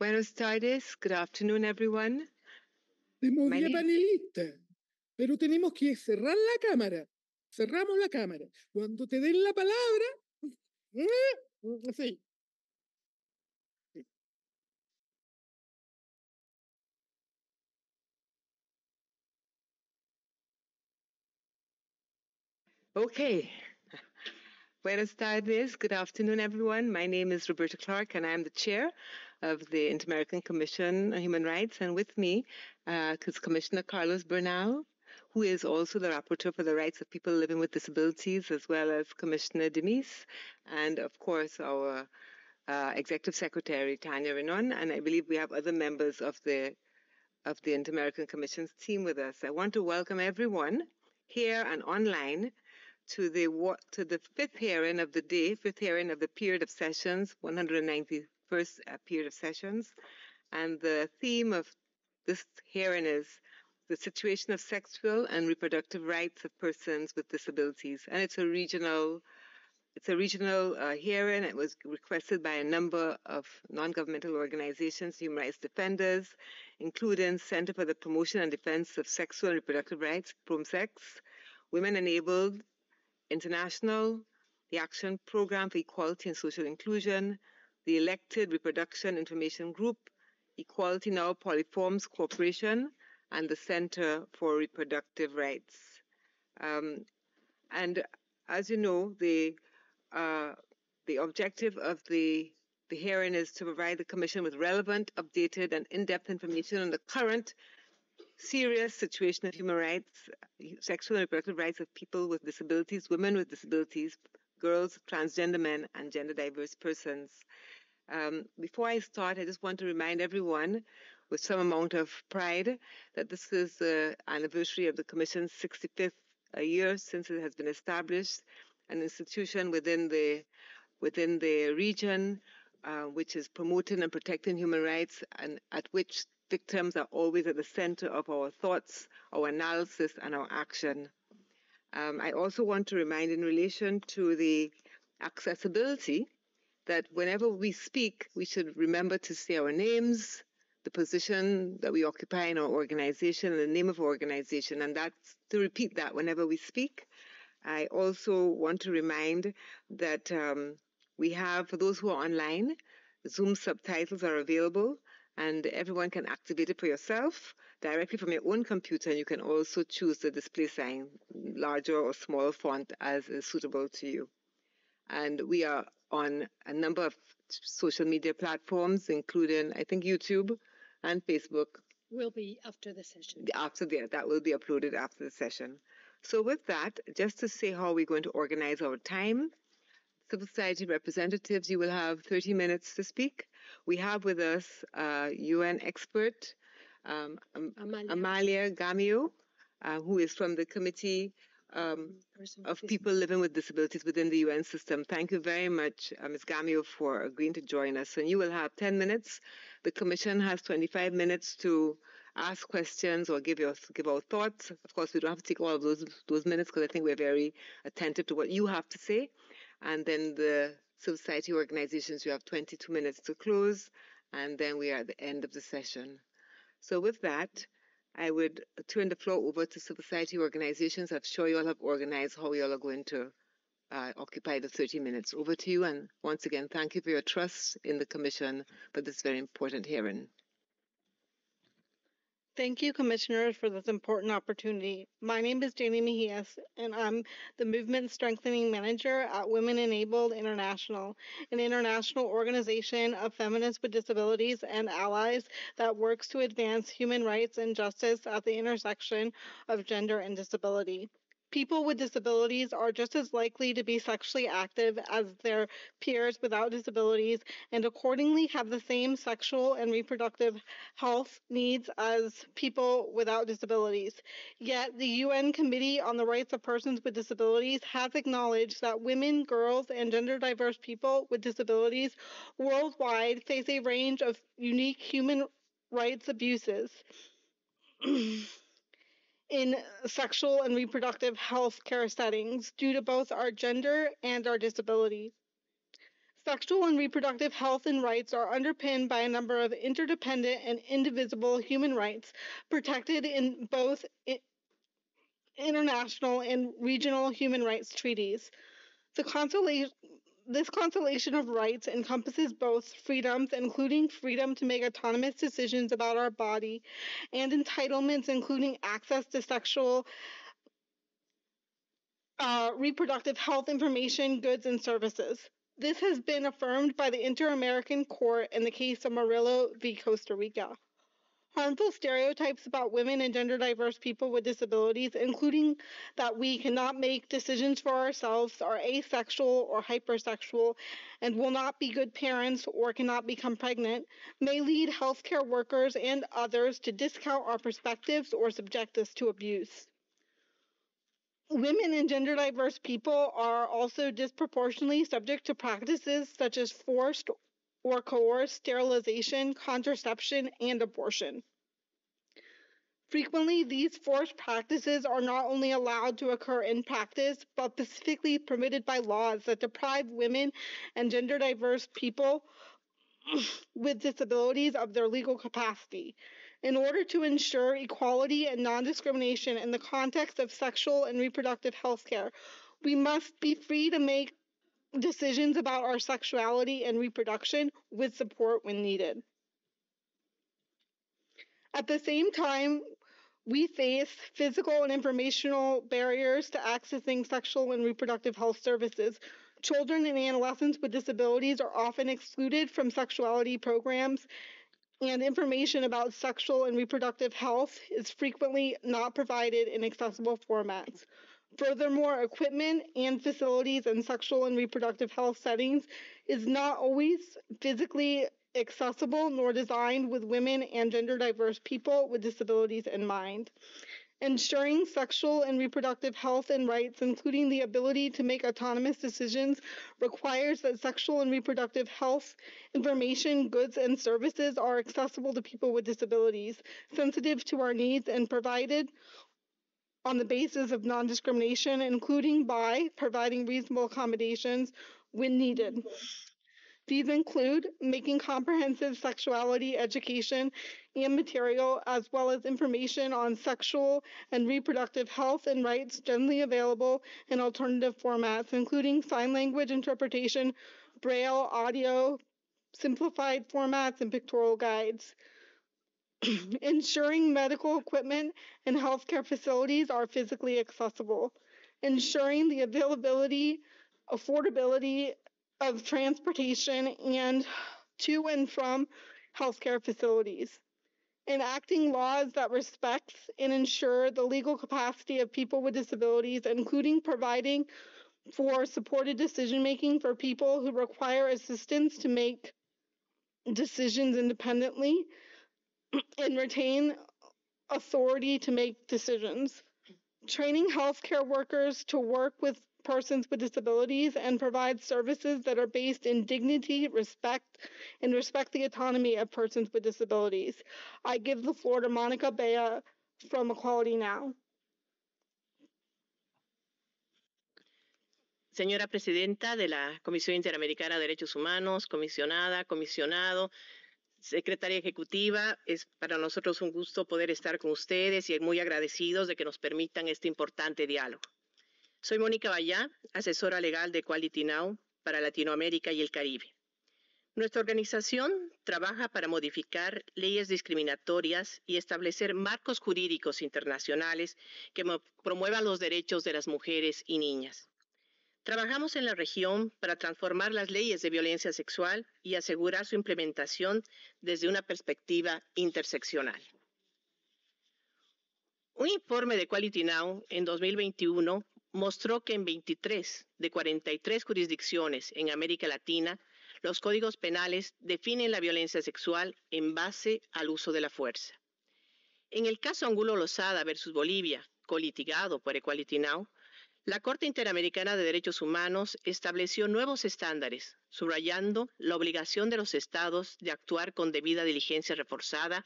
Buenos tardes. Good afternoon, everyone. panelista, pero tenemos que cerrar la cámara. Cerramos la cámara. Cuando te den la palabra, así. Eh, okay. Buenos tardes. Good afternoon, everyone. My name is Roberta Clark, and I'm the chair of the Inter-American Commission on Human Rights, and with me uh, is Commissioner Carlos Bernal, who is also the rapporteur for the rights of people living with disabilities, as well as Commissioner Demis, and of course our uh, Executive Secretary Tanya Renon, and I believe we have other members of the of the Inter-American Commission's team with us. I want to welcome everyone here and online to the to the fifth hearing of the day, fifth hearing of the period of sessions 190 first uh, period of sessions. And the theme of this hearing is the situation of sexual and reproductive rights of persons with disabilities. And it's a regional it's a regional uh, hearing. It was requested by a number of non-governmental organizations, human rights defenders, including Center for the Promotion and Defense of Sexual and Reproductive Rights, PROMSEX, Women Enabled, International, the Action Program for Equality and Social Inclusion, the Elected Reproduction Information Group, Equality Now Polyforms Corporation, and the Center for Reproductive Rights. Um, and as you know, the uh, the objective of the the hearing is to provide the Commission with relevant, updated, and in-depth information on the current serious situation of human rights, sexual and reproductive rights of people with disabilities, women with disabilities, girls, transgender men, and gender diverse persons. Um, before I start, I just want to remind everyone with some amount of pride that this is the anniversary of the Commission's 65th uh, year since it has been established, an institution within the within the region uh, which is promoting and protecting human rights and at which victims are always at the center of our thoughts, our analysis, and our action. Um, I also want to remind in relation to the accessibility that whenever we speak, we should remember to say our names, the position that we occupy in our organization, and the name of our organization, and that's to repeat that whenever we speak. I also want to remind that um, we have, for those who are online, Zoom subtitles are available and everyone can activate it for yourself directly from your own computer. And you can also choose the display sign, larger or smaller font as is suitable to you. And we are on a number of social media platforms, including, I think, YouTube and Facebook. Will be after the session. After the, that will be uploaded after the session. So with that, just to say how we're going to organize our time, civil society representatives, you will have 30 minutes to speak. We have with us a uh, UN expert um, Amalia. Amalia Gamio, uh, who is from the Committee um, of People Living with Disabilities within the UN system. Thank you very much, uh, Ms. Gamio, for agreeing to join us. And you will have 10 minutes. The Commission has 25 minutes to ask questions or give your give our thoughts. Of course, we don't have to take all of those those minutes because I think we're very attentive to what you have to say. And then the society organizations, you have 22 minutes to close, and then we are at the end of the session. So with that, I would turn the floor over to civil society organizations. I'm sure you all have organized how you all are going to uh, occupy the 30 minutes. Over to you, and once again, thank you for your trust in the Commission for this very important hearing. Thank you, Commissioners, for this important opportunity. My name is Janie Mejias, and I'm the Movement Strengthening Manager at Women Enabled International, an international organization of feminists with disabilities and allies that works to advance human rights and justice at the intersection of gender and disability people with disabilities are just as likely to be sexually active as their peers without disabilities and accordingly have the same sexual and reproductive health needs as people without disabilities. Yet, the UN Committee on the Rights of Persons with Disabilities has acknowledged that women, girls, and gender diverse people with disabilities worldwide face a range of unique human rights abuses. in sexual and reproductive health care settings due to both our gender and our disabilities. Sexual and reproductive health and rights are underpinned by a number of interdependent and indivisible human rights protected in both international and regional human rights treaties. The this constellation of rights encompasses both freedoms, including freedom to make autonomous decisions about our body, and entitlements, including access to sexual, uh, reproductive health information, goods, and services. This has been affirmed by the Inter American Court in the case of Murillo v. Costa Rica harmful stereotypes about women and gender diverse people with disabilities, including that we cannot make decisions for ourselves, are asexual or hypersexual, and will not be good parents or cannot become pregnant, may lead healthcare workers and others to discount our perspectives or subject us to abuse. Women and gender diverse people are also disproportionately subject to practices such as forced or coerce sterilization, contraception, and abortion. Frequently, these forced practices are not only allowed to occur in practice, but specifically permitted by laws that deprive women and gender diverse people with disabilities of their legal capacity. In order to ensure equality and non discrimination in the context of sexual and reproductive health care, we must be free to make decisions about our sexuality and reproduction with support when needed. At the same time, we face physical and informational barriers to accessing sexual and reproductive health services. Children and adolescents with disabilities are often excluded from sexuality programs, and information about sexual and reproductive health is frequently not provided in accessible formats. Furthermore, equipment and facilities in sexual and reproductive health settings is not always physically accessible nor designed with women and gender diverse people with disabilities in mind. Ensuring sexual and reproductive health and rights, including the ability to make autonomous decisions, requires that sexual and reproductive health information, goods, and services are accessible to people with disabilities, sensitive to our needs, and provided on the basis of non discrimination, including by providing reasonable accommodations when needed. These include making comprehensive sexuality education and material, as well as information on sexual and reproductive health and rights, generally available in alternative formats, including sign language interpretation, braille, audio, simplified formats, and pictorial guides. ensuring medical equipment and healthcare facilities are physically accessible, ensuring the availability, affordability of transportation and to and from healthcare facilities, enacting laws that respect and ensure the legal capacity of people with disabilities, including providing for supported decision making for people who require assistance to make decisions independently, and retain authority to make decisions. Training healthcare workers to work with persons with disabilities and provide services that are based in dignity, respect, and respect the autonomy of persons with disabilities. I give the floor to Monica Bea from Equality Now. Señora Presidenta de la Comisión Interamericana de Derechos Humanos, comisionada, comisionado, secretaria ejecutiva, es para nosotros un gusto poder estar con ustedes y muy agradecidos de que nos permitan este importante diálogo. Soy Mónica Bayá, asesora legal de Quality Now para Latinoamérica y el Caribe. Nuestra organización trabaja para modificar leyes discriminatorias y establecer marcos jurídicos internacionales que promuevan los derechos de las mujeres y niñas. Trabajamos en la región para transformar las leyes de violencia sexual y asegurar su implementación desde una perspectiva interseccional. Un informe de Quality Now en 2021 mostró que en 23 de 43 jurisdicciones en América Latina, los códigos penales definen la violencia sexual en base al uso de la fuerza. En el caso Angulo Lozada versus Bolivia, colitigado por Equality Now, la Corte Interamericana de Derechos Humanos estableció nuevos estándares, subrayando la obligación de los estados de actuar con debida diligencia reforzada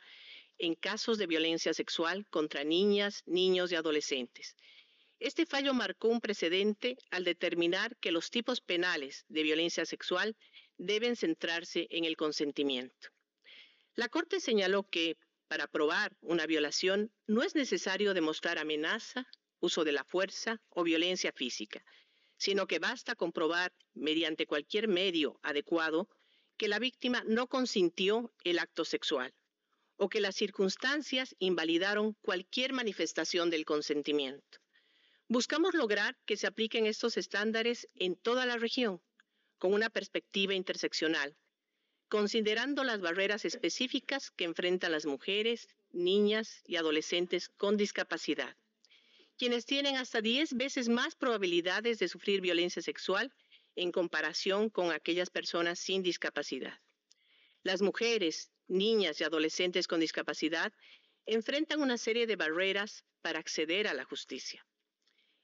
en casos de violencia sexual contra niñas, niños y adolescentes. Este fallo marcó un precedente al determinar que los tipos penales de violencia sexual deben centrarse en el consentimiento. La Corte señaló que, para probar una violación, no es necesario demostrar amenaza, uso de la fuerza o violencia física, sino que basta comprobar, mediante cualquier medio adecuado, que la víctima no consintió el acto sexual o que las circunstancias invalidaron cualquier manifestación del consentimiento. Buscamos lograr que se apliquen estos estándares en toda la región, con una perspectiva interseccional, considerando las barreras específicas que enfrentan las mujeres, niñas y adolescentes con discapacidad quienes tienen hasta 10 veces más probabilidades de sufrir violencia sexual en comparación con aquellas personas sin discapacidad. Las mujeres, niñas y adolescentes con discapacidad enfrentan una serie de barreras para acceder a la justicia.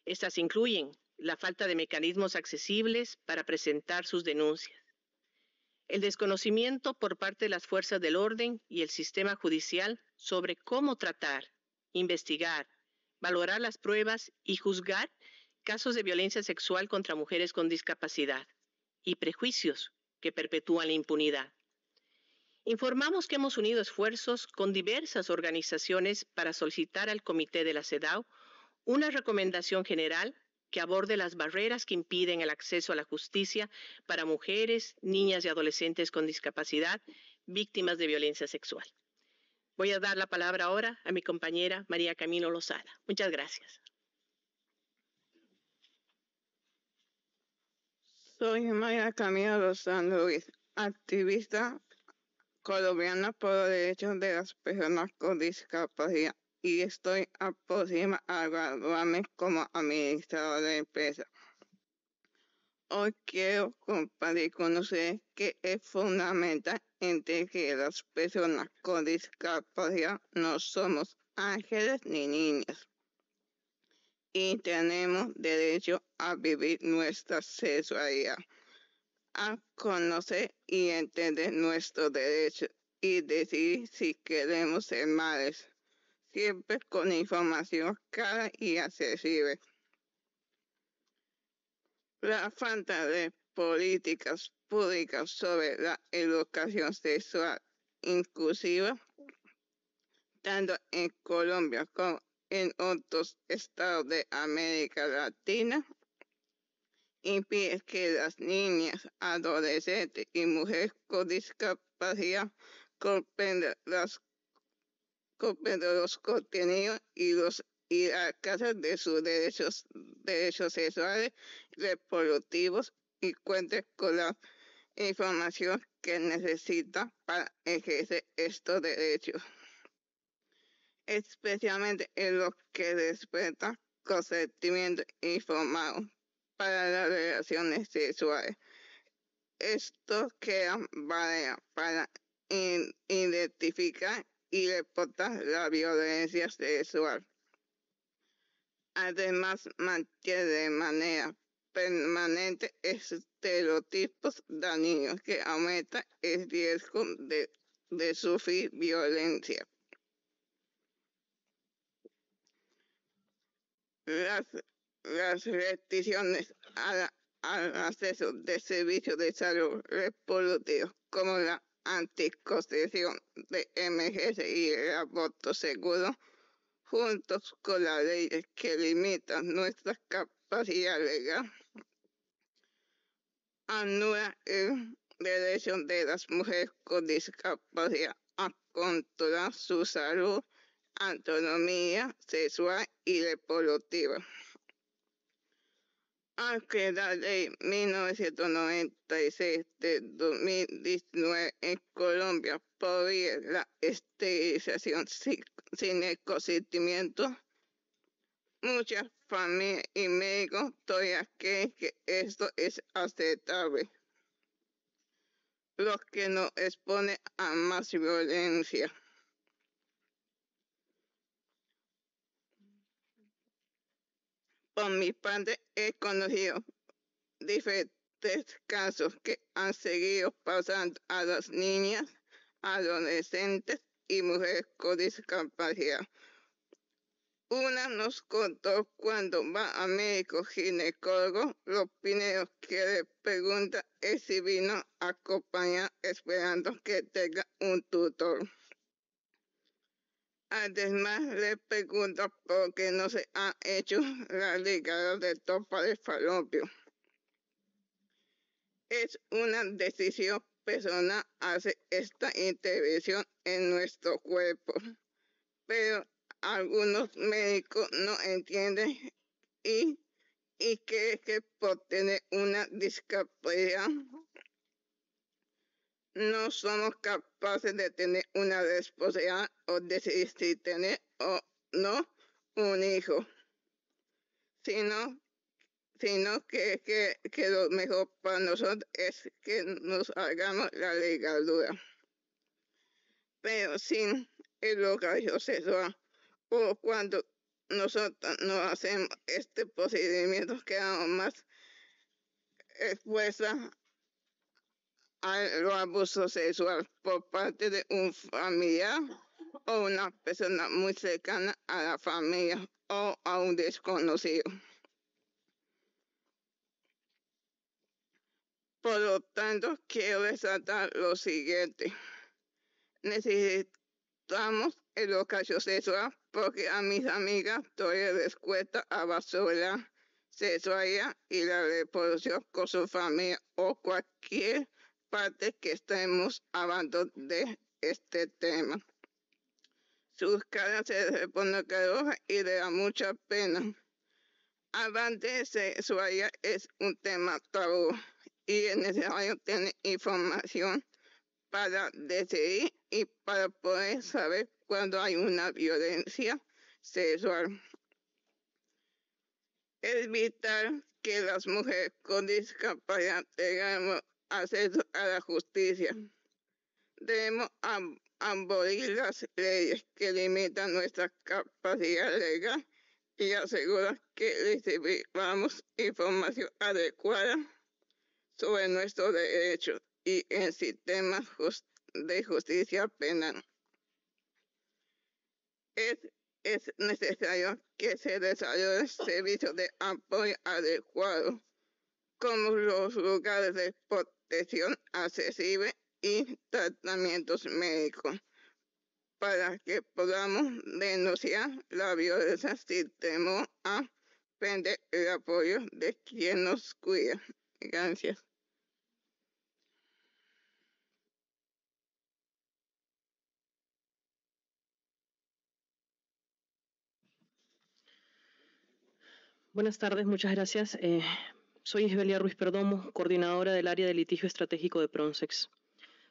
Estas incluyen la falta de mecanismos accesibles para presentar sus denuncias, el desconocimiento por parte de las fuerzas del orden y el sistema judicial sobre cómo tratar, investigar valorar las pruebas y juzgar casos de violencia sexual contra mujeres con discapacidad y prejuicios que perpetúan la impunidad. Informamos que hemos unido esfuerzos con diversas organizaciones para solicitar al Comité de la CEDAW una recomendación general que aborde las barreras que impiden el acceso a la justicia para mujeres, niñas y adolescentes con discapacidad víctimas de violencia sexual. Voy a dar la palabra ahora a mi compañera María Camilo Lozada. Muchas gracias. Soy María Camilo Lozada Luis, activista colombiana por los derechos de las personas con discapacidad y estoy próxima a graduarme como administradora de empresa. Hoy quiero compartir con ustedes que es fundamental entre que las personas con discapacidad no somos ángeles ni niñas. y tenemos derecho a vivir nuestra sexualidad, a conocer y entender nuestros derechos y decidir si queremos ser madres, siempre con información clara y accesible. La falta de políticas pública sobre la educación sexual inclusiva, tanto en Colombia como en otros estados de América Latina, impide que las niñas, adolescentes y mujeres con discapacidad comprendan, los contenidos y los y a casa de sus derechos, derechos sexuales, reproductivos y cuenten con la información que necesita para ejercer estos derechos, especialmente en lo que respecta consentimiento informado para las relaciones sexuales. Esto queda va para identificar y reportar la violencia sexual. Además, mantiene de manera permanentes estereotipos dañinos que aumentan el riesgo de, sufrir violencia. Las, restricciones al, acceso de servicios de salud reproductivos como la anticoncepción de MGS y el aborto seguro, juntos con las leyes que limitan nuestra capacidad legal, anula el derecho de las mujeres con discapacidad a controlar su salud, autonomía sexual y reproductiva. Aunque la ley 1996 de 2019 en Colombia prohíbe la esterilización sin, sin el consentimiento Muchas familias y médicos todavía creen que esto es aceptable, lo que nos expone a más violencia. Por mi parte, he conocido diferentes casos que han seguido pasando a las niñas, adolescentes y mujeres con discapacidad una nos contó cuando va a médico ginecólogo, lo primero que le pregunta es si vino a compañía esperando que tenga un tutor. Además, le pregunta por qué no se ha hecho la ligada de topa de falopio. Es una decisión personal hacer esta intervención en nuestro cuerpo, pero algunos médicos no entienden y, y creen que por tener una discapacidad no somos capaces de tener una responsabilidad o decidir si tener o no un hijo, sino, sino que, lo mejor para nosotros es que nos hagamos la ligadura, pero sin el sexual o cuando nosotros no hacemos este procedimiento quedamos más expuestos a los abusos sexuales por parte de un familiar o una persona muy cercana a la familia o a un desconocido. Por lo tanto, quiero resaltar lo siguiente. Necesitamos educación sexual porque a mis amigas les Descueta, a basura sexualidad y la reproducción con su familia o cualquier parte que estemos hablando de este tema. Sus caras se reponen carosas y le da mucha pena. Hablar de sexualidad es un tema tabú y es necesario tener información para decidir y para poder saber cuando hay una violencia sexual. Es vital que las mujeres con discapacidad tengan acceso a la justicia. Debemos abolir las leyes que limitan nuestra capacidad legal y asegurar que recibamos información adecuada sobre nuestros derechos y en sistemas de justicia penal es, necesario que se desarrollen servicios de apoyo adecuado, como los lugares de protección accesible y tratamientos médicos, para que podamos denunciar la violencia si tenemos a prender el apoyo de quien nos cuida. Gracias. Buenas tardes, muchas gracias. Eh, soy Isbelia Ruiz Perdomo, coordinadora del área de litigio estratégico de Pronsex,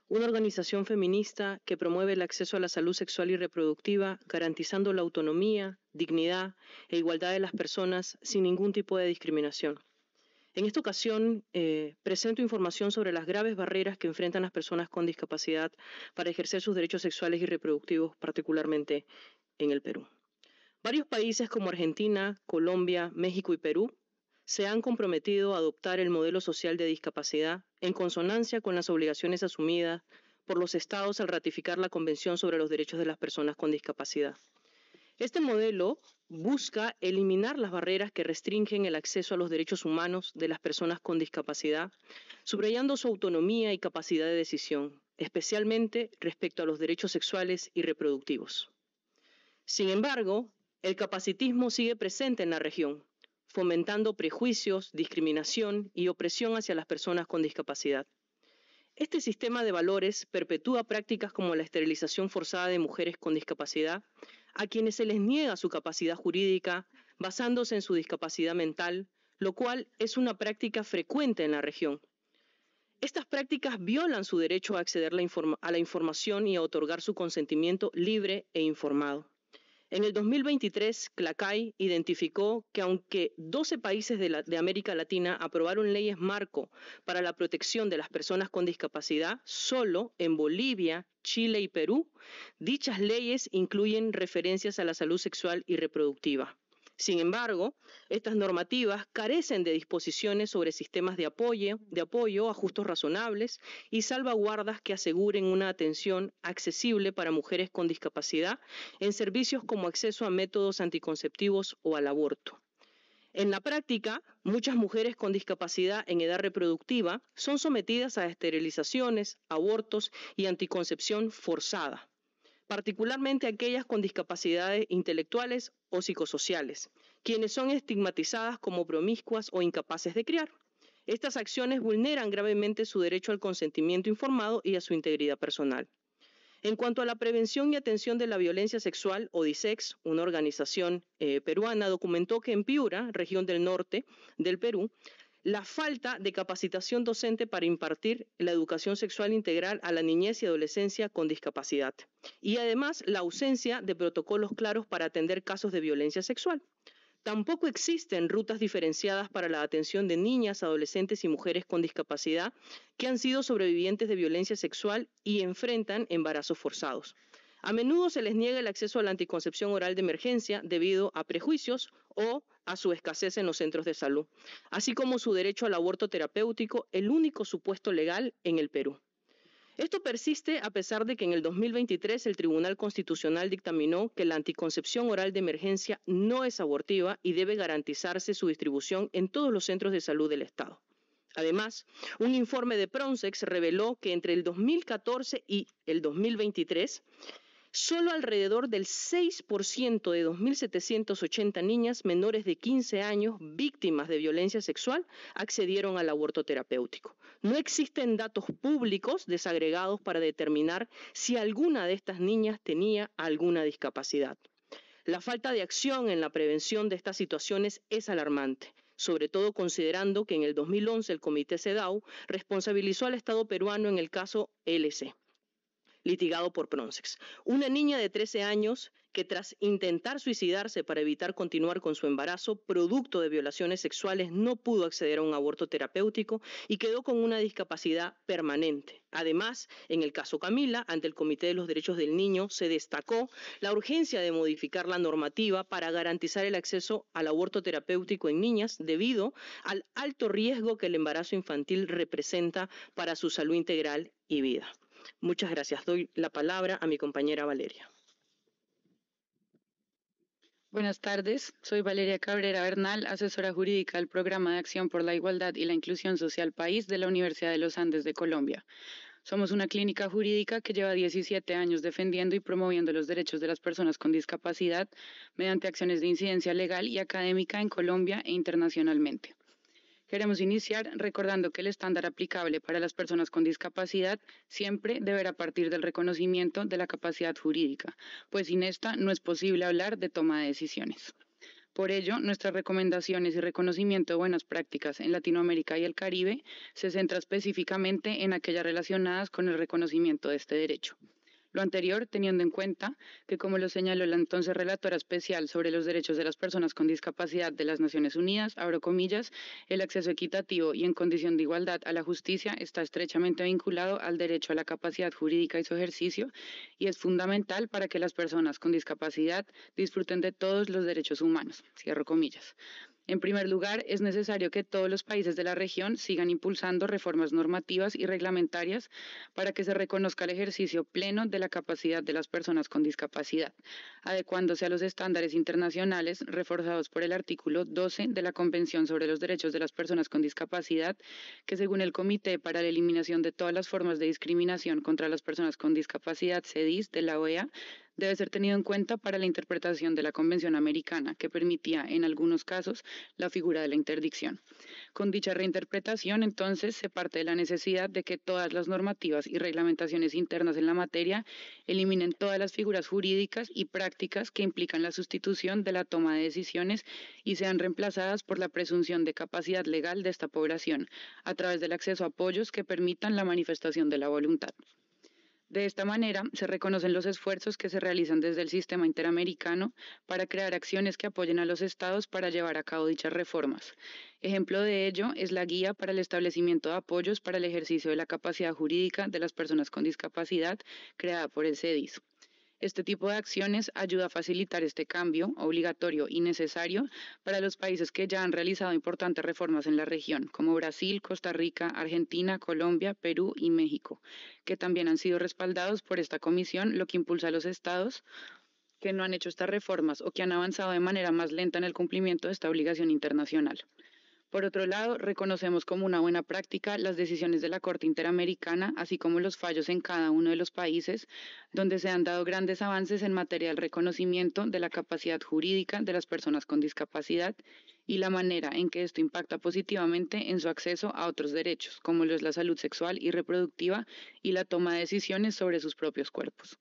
una organización feminista que promueve el acceso a la salud sexual y reproductiva, garantizando la autonomía, dignidad e igualdad de las personas sin ningún tipo de discriminación. En esta ocasión, eh, presento información sobre las graves barreras que enfrentan las personas con discapacidad para ejercer sus derechos sexuales y reproductivos, particularmente en el Perú. Varios países como Argentina, Colombia, México y Perú se han comprometido a adoptar el modelo social de discapacidad en consonancia con las obligaciones asumidas por los estados al ratificar la Convención sobre los Derechos de las Personas con Discapacidad. Este modelo busca eliminar las barreras que restringen el acceso a los derechos humanos de las personas con discapacidad, subrayando su autonomía y capacidad de decisión, especialmente respecto a los derechos sexuales y reproductivos. Sin embargo, el capacitismo sigue presente en la región, fomentando prejuicios, discriminación y opresión hacia las personas con discapacidad. Este sistema de valores perpetúa prácticas como la esterilización forzada de mujeres con discapacidad, a quienes se les niega su capacidad jurídica basándose en su discapacidad mental, lo cual es una práctica frecuente en la región. Estas prácticas violan su derecho a acceder a la información y a otorgar su consentimiento libre e informado. En el 2023, CLACAI identificó que aunque 12 países de, de, América Latina aprobaron leyes marco para la protección de las personas con discapacidad, solo en Bolivia, Chile y Perú, dichas leyes incluyen referencias a la salud sexual y reproductiva. Sin embargo, estas normativas carecen de disposiciones sobre sistemas de apoyo, de apoyo, ajustos razonables y salvaguardas que aseguren una atención accesible para mujeres con discapacidad en servicios como acceso a métodos anticonceptivos o al aborto. En la práctica, muchas mujeres con discapacidad en edad reproductiva son sometidas a esterilizaciones, abortos y anticoncepción forzada particularmente aquellas con discapacidades intelectuales o psicosociales, quienes son estigmatizadas como promiscuas o incapaces de criar. Estas acciones vulneran gravemente su derecho al consentimiento informado y a su integridad personal. En cuanto a la prevención y atención de la violencia sexual, ODISEX, una organización eh, peruana, documentó que en Piura, región del norte del Perú, la falta de capacitación docente para impartir la educación sexual integral a la niñez y adolescencia con discapacidad y además la ausencia de protocolos claros para atender casos de violencia sexual. Tampoco existen rutas diferenciadas para la atención de niñas, adolescentes y mujeres con discapacidad que han sido sobrevivientes de violencia sexual y enfrentan embarazos forzados. A menudo se les niega el acceso a la anticoncepción oral de emergencia debido a prejuicios o a su escasez en los centros de salud, así como su derecho al aborto terapéutico, el único supuesto legal en el Perú. Esto persiste a pesar de que en el 2023 el Tribunal Constitucional dictaminó que la anticoncepción oral de emergencia no es abortiva y debe garantizarse su distribución en todos los centros de salud del Estado. Además, un informe de Pronsex reveló que entre el 2014 y el 2023, solo alrededor del 6% de 2.780 niñas menores de 15 años víctimas de violencia sexual accedieron al aborto terapéutico. No existen datos públicos desagregados para determinar si alguna de estas niñas tenía alguna discapacidad. La falta de acción en la prevención de estas situaciones es alarmante sobre todo considerando que en el 2011 el Comité CEDAW responsabilizó al Estado peruano en el caso LC litigado por Pronsex. Una niña de 13 años que tras intentar suicidarse para evitar continuar con su embarazo, producto de violaciones sexuales, no pudo acceder a un aborto terapéutico y quedó con una discapacidad permanente. Además, en el caso Camila, ante el Comité de los Derechos del Niño, se destacó la urgencia de modificar la normativa para garantizar el acceso al aborto terapéutico en niñas debido al alto riesgo que el embarazo infantil representa para su salud integral y vida. Muchas gracias. Doy la palabra a mi compañera Valeria. Buenas tardes, soy Valeria Cabrera Bernal, asesora jurídica del Programa de Acción por la Igualdad y la Inclusión Social País de la Universidad de los Andes de Colombia. Somos una clínica jurídica que lleva 17 años defendiendo y promoviendo los derechos de las personas con discapacidad mediante acciones de incidencia legal y académica en Colombia e internacionalmente. Queremos iniciar recordando que el estándar aplicable para las personas con discapacidad siempre deberá partir del reconocimiento de la capacidad jurídica, pues sin esta no es posible hablar de toma de decisiones. Por ello, nuestras recomendaciones y reconocimiento de buenas prácticas en Latinoamérica y el Caribe se centra específicamente en aquellas relacionadas con el reconocimiento de este derecho. Lo anterior teniendo en cuenta que, como lo señaló la entonces relatora especial sobre los derechos de las personas con discapacidad de las Naciones Unidas, abro comillas, el acceso equitativo y en condición de igualdad a la justicia está estrechamente vinculado al derecho a la capacidad jurídica y su ejercicio y es fundamental para que las personas con discapacidad disfruten de todos los derechos humanos. Cierro comillas. En primer lugar, es necesario que todos los países de la región sigan impulsando reformas normativas y reglamentarias para que se reconozca el ejercicio pleno de la capacidad de las personas con discapacidad, adecuándose a los estándares internacionales reforzados por el artículo 12 de la Convención sobre los Derechos de las Personas con Discapacidad, que según el Comité para la Eliminación de todas las formas de discriminación contra las personas con discapacidad, CEDIS, de la OEA, debe ser tenido en cuenta para la interpretación de la Convención Americana, que permitía en algunos casos la figura de la interdicción. Con dicha reinterpretación, entonces, se parte de la necesidad de que todas las normativas y reglamentaciones internas en la materia eliminen todas las figuras jurídicas y prácticas que implican la sustitución de la toma de decisiones y sean reemplazadas por la presunción de capacidad legal de esta población, a través del acceso a apoyos que permitan la manifestación de la voluntad. De esta manera, se reconocen los esfuerzos que se realizan desde el sistema interamericano para crear acciones que apoyen a los estados para llevar a cabo dichas reformas. Ejemplo de ello es la guía para el establecimiento de apoyos para el ejercicio de la capacidad jurídica de las personas con discapacidad creada por el CEDIS. Este tipo de acciones ayuda a facilitar este cambio obligatorio y necesario para los países que ya han realizado importantes reformas en la región, como Brasil, Costa Rica, Argentina, Colombia, Perú y México, que también han sido respaldados por esta comisión, lo que impulsa a los estados que no han hecho estas reformas o que han avanzado de manera más lenta en el cumplimiento de esta obligación internacional. Por otro lado, reconocemos como una buena práctica las decisiones de la Corte Interamericana, así como los fallos en cada uno de los países, donde se han dado grandes avances en materia del reconocimiento de la capacidad jurídica de las personas con discapacidad y la manera en que esto impacta positivamente en su acceso a otros derechos, como lo es la salud sexual y reproductiva y la toma de decisiones sobre sus propios cuerpos.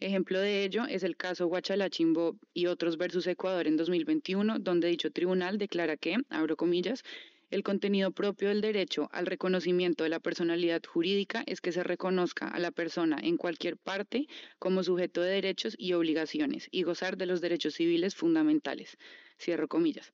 Ejemplo de ello es el caso Guachalachimbo y otros versus Ecuador en 2021, donde dicho tribunal declara que, abro comillas, el contenido propio del derecho al reconocimiento de la personalidad jurídica es que se reconozca a la persona en cualquier parte como sujeto de derechos y obligaciones y gozar de los derechos civiles fundamentales. Cierro comillas.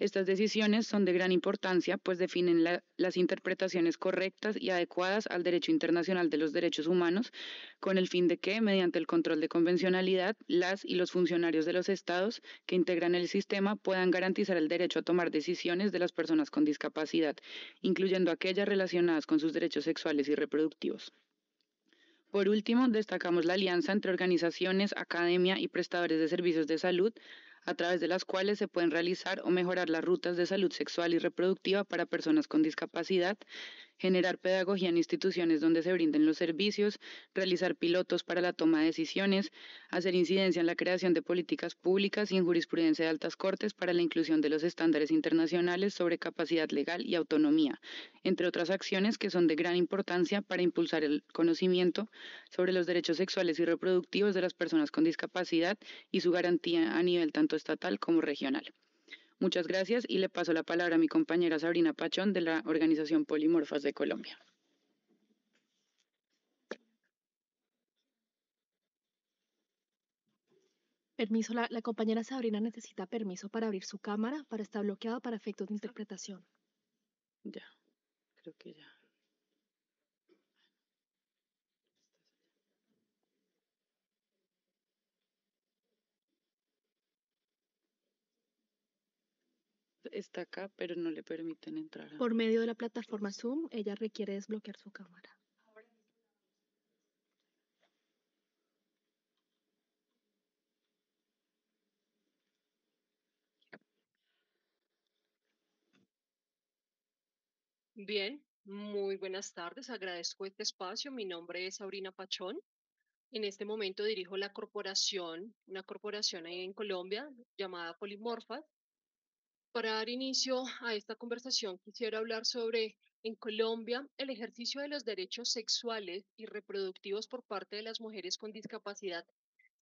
Estas decisiones son de gran importancia, pues definen las interpretaciones correctas y adecuadas al derecho internacional de los derechos humanos, con el fin de que, mediante el control de convencionalidad, las y los funcionarios de los estados que integran el sistema puedan garantizar el derecho a tomar decisiones de las personas con discapacidad, incluyendo aquellas relacionadas con sus derechos sexuales y reproductivos. Por último, destacamos la alianza entre organizaciones, academia y prestadores de servicios de salud a través de las cuales se pueden realizar o mejorar las rutas de salud sexual y reproductiva para personas con discapacidad generar pedagogía en instituciones donde se brinden los servicios, realizar pilotos para la toma de decisiones, hacer incidencia en la creación de políticas públicas y en jurisprudencia de altas cortes para la inclusión de los estándares internacionales sobre capacidad legal y autonomía, entre otras acciones que son de gran importancia para impulsar el conocimiento sobre los derechos sexuales y reproductivos de las personas con discapacidad y su garantía a nivel tanto estatal como regional. Muchas gracias y le paso la palabra a mi compañera Sabrina Pachón de la Organización Polimorfas de Colombia. Permiso, la, la, compañera Sabrina necesita permiso para abrir su cámara, para estar bloqueada para efectos de interpretación. Ya, creo que ya. está acá, pero no le permiten entrar. Por medio de la plataforma Zoom, ella requiere desbloquear su cámara. Bien, muy buenas tardes. Agradezco este espacio. Mi nombre es Sabrina Pachón. En este momento dirijo la corporación, una corporación en Colombia llamada Polimorfa, para dar inicio a esta conversación, quisiera hablar sobre en Colombia el ejercicio de los derechos sexuales y reproductivos por parte de las mujeres con discapacidad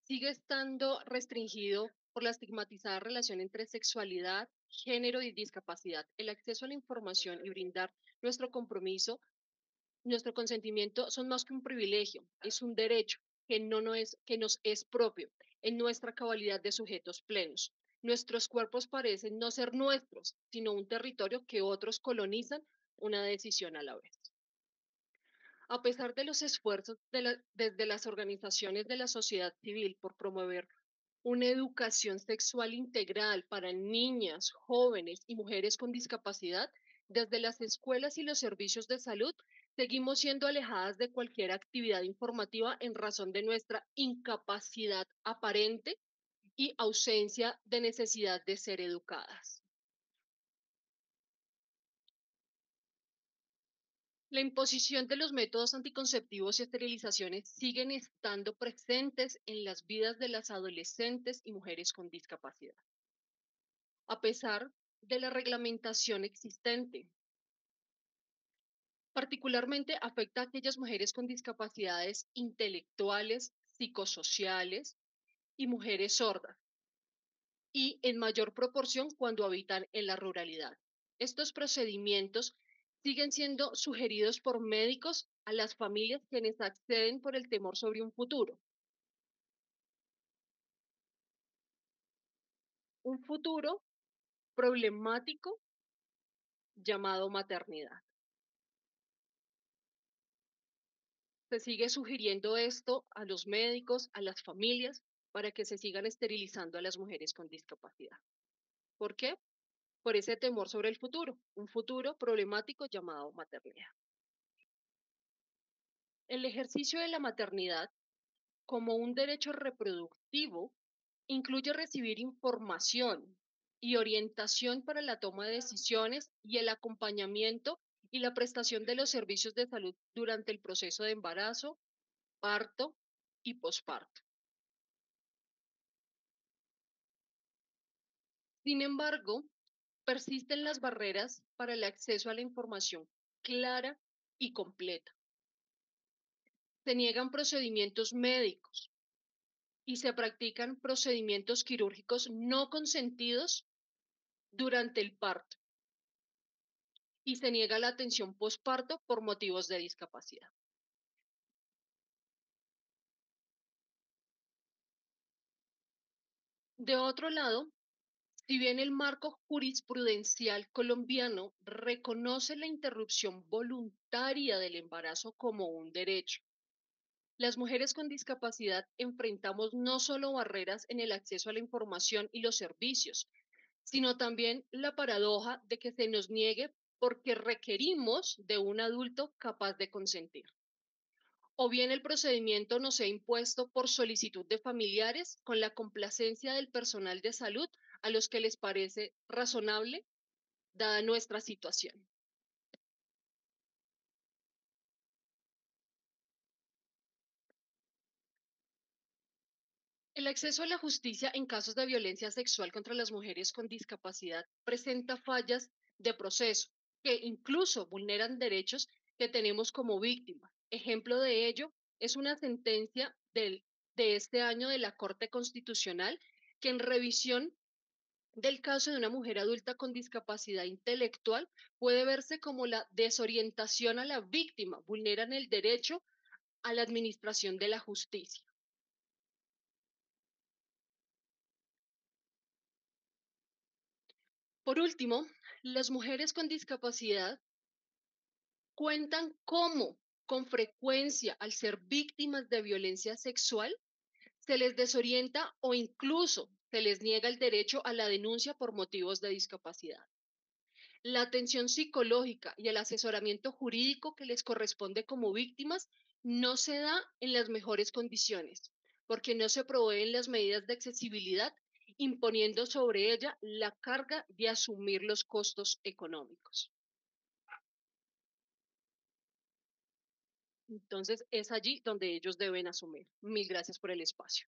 sigue estando restringido por la estigmatizada relación entre sexualidad, género y discapacidad. El acceso a la información y brindar nuestro compromiso, nuestro consentimiento son más que un privilegio, es un derecho que, no, no que nos es propio en nuestra cabalidad de sujetos plenos nuestros cuerpos parecen no ser nuestros, sino un territorio que otros colonizan, una decisión a la vez. A pesar de los esfuerzos de desde las organizaciones de la sociedad civil por promover una educación sexual integral para niñas, jóvenes y mujeres con discapacidad, desde las escuelas y los servicios de salud, seguimos siendo alejadas de cualquier actividad informativa en razón de nuestra incapacidad aparente y ausencia de necesidad de ser educadas. La imposición de los métodos anticonceptivos y esterilizaciones siguen estando presentes en las vidas de las adolescentes y mujeres con discapacidad, a pesar de la reglamentación existente. Particularmente afecta a aquellas mujeres con discapacidades intelectuales, psicosociales, y mujeres sordas, y en mayor proporción cuando habitan en la ruralidad. Estos procedimientos siguen siendo sugeridos por médicos a las familias quienes acceden por el temor sobre un futuro. Un futuro problemático llamado maternidad. Se sigue sugiriendo esto a los médicos, a las familias, para que se sigan esterilizando a las mujeres con discapacidad. ¿Por qué? Por ese temor sobre el futuro, un futuro problemático llamado maternidad. El ejercicio de la maternidad como un derecho reproductivo incluye recibir información y orientación para la toma de decisiones y el acompañamiento y la prestación de los servicios de salud durante el proceso de embarazo, parto y posparto. Sin embargo, persisten las barreras para el acceso a la información clara y completa. Se niegan procedimientos médicos y se practican procedimientos quirúrgicos no consentidos durante el parto. Y se niega la atención postparto por motivos de discapacidad. De otro lado, si bien el marco jurisprudencial colombiano reconoce la interrupción voluntaria del embarazo como un derecho, las mujeres con discapacidad enfrentamos no solo barreras en el acceso a la información y los servicios, sino también la paradoja de que se nos niegue porque requerimos de un adulto capaz de consentir. O bien el procedimiento nos sea impuesto por solicitud de familiares con la complacencia del personal de salud a los que les parece razonable dada nuestra situación. El acceso a la justicia en casos de violencia sexual contra las mujeres con discapacidad presenta fallas de proceso que incluso vulneran derechos que tenemos como víctimas. Ejemplo de ello es una sentencia del, de este año de la Corte Constitucional que en revisión del caso de una mujer adulta con discapacidad intelectual puede verse como la desorientación a la víctima, vulneran el derecho a la administración de la justicia. Por último, las mujeres con discapacidad cuentan cómo con frecuencia al ser víctimas de violencia sexual se les desorienta o incluso se les niega el derecho a la denuncia por motivos de discapacidad. La atención psicológica y el asesoramiento jurídico que les corresponde como víctimas no se da en las mejores condiciones, porque no se proveen las medidas de accesibilidad imponiendo sobre ella la carga de asumir los costos económicos. Entonces es allí donde ellos deben asumir. Mil gracias por el espacio.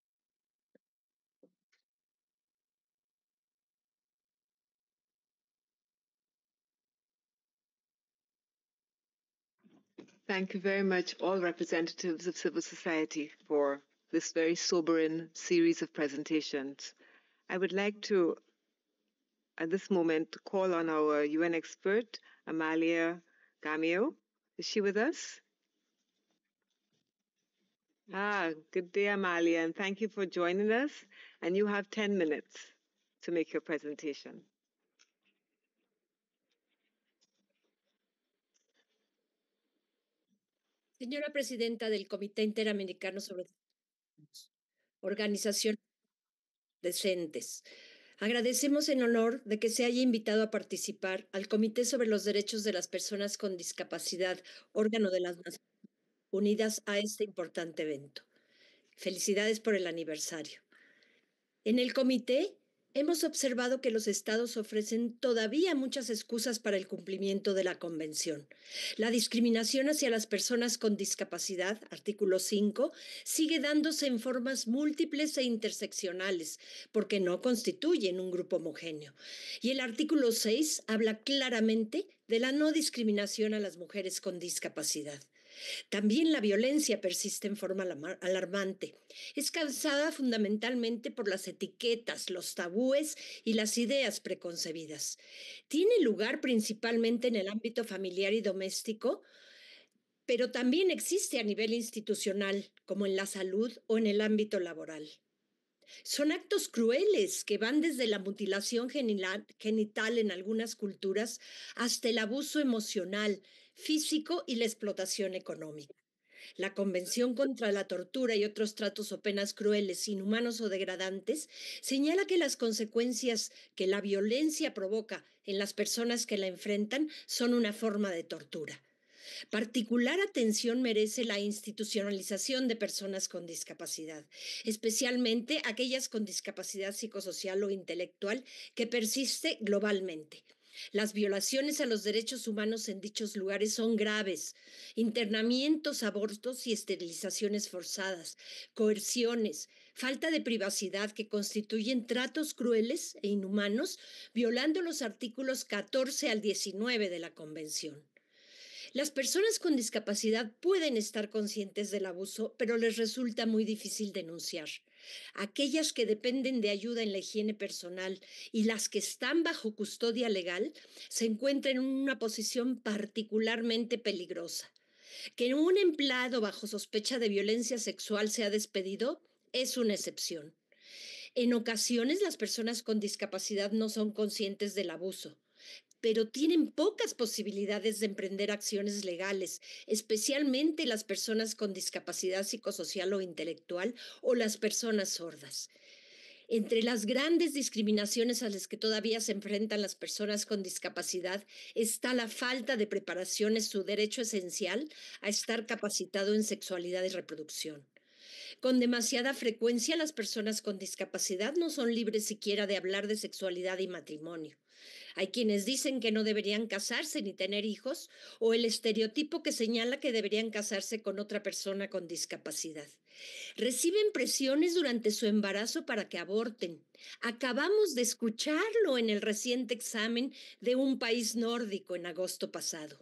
Thank you very much, all representatives of civil society, for this very sobering series of presentations. I would like to, at this moment, call on our UN expert, Amalia Gamio. Is she with us? Ah, good day, Amalia, and thank you for joining us. And you have 10 minutes to make your presentation. Señora presidenta del Comité Interamericano sobre Organización Decentes, agradecemos en honor de que se haya invitado a participar al Comité sobre los Derechos de las Personas con Discapacidad, órgano de las Naciones Unidas, a este importante evento. Felicidades por el aniversario. En el comité hemos observado que los estados ofrecen todavía muchas excusas para el cumplimiento de la Convención. La discriminación hacia las personas con discapacidad, artículo 5, sigue dándose en formas múltiples e interseccionales, porque no constituyen un grupo homogéneo. Y el artículo 6 habla claramente de la no discriminación a las mujeres con discapacidad. También la violencia persiste en forma alarmante. Es causada fundamentalmente por las etiquetas, los tabúes y las ideas preconcebidas. Tiene lugar principalmente en el ámbito familiar y doméstico, pero también existe a nivel institucional, como en la salud o en el ámbito laboral. Son actos crueles que van desde la mutilación genital en algunas culturas hasta el abuso emocional, físico y la explotación económica. La Convención contra la Tortura y otros tratos o penas crueles, inhumanos o degradantes señala que las consecuencias que la violencia provoca en las personas que la enfrentan son una forma de tortura. Particular atención merece la institucionalización de personas con discapacidad, especialmente aquellas con discapacidad psicosocial o intelectual que persiste globalmente las violaciones a los derechos humanos en dichos lugares son graves. Internamientos, abortos y esterilizaciones forzadas, coerciones, falta de privacidad que constituyen tratos crueles e inhumanos, violando los artículos 14 al 19 de la Convención. Las personas con discapacidad pueden estar conscientes del abuso, pero les resulta muy difícil denunciar aquellas que dependen de ayuda en la higiene personal y las que están bajo custodia legal, se encuentran en una posición particularmente peligrosa. Que un empleado bajo sospecha de violencia sexual sea despedido es una excepción. En ocasiones las personas con discapacidad no son conscientes del abuso pero tienen pocas posibilidades de emprender acciones legales, especialmente las personas con discapacidad psicosocial o intelectual o las personas sordas. Entre las grandes discriminaciones a las que todavía se enfrentan las personas con discapacidad está la falta de preparación es su derecho esencial a estar capacitado en sexualidad y reproducción. Con demasiada frecuencia las personas con discapacidad no son libres siquiera de hablar de sexualidad y matrimonio. Hay quienes dicen que no deberían casarse ni tener hijos o el estereotipo que señala que deberían casarse con otra persona con discapacidad. Reciben presiones durante su embarazo para que aborten. Acabamos de escucharlo en el reciente examen de un país nórdico en agosto pasado.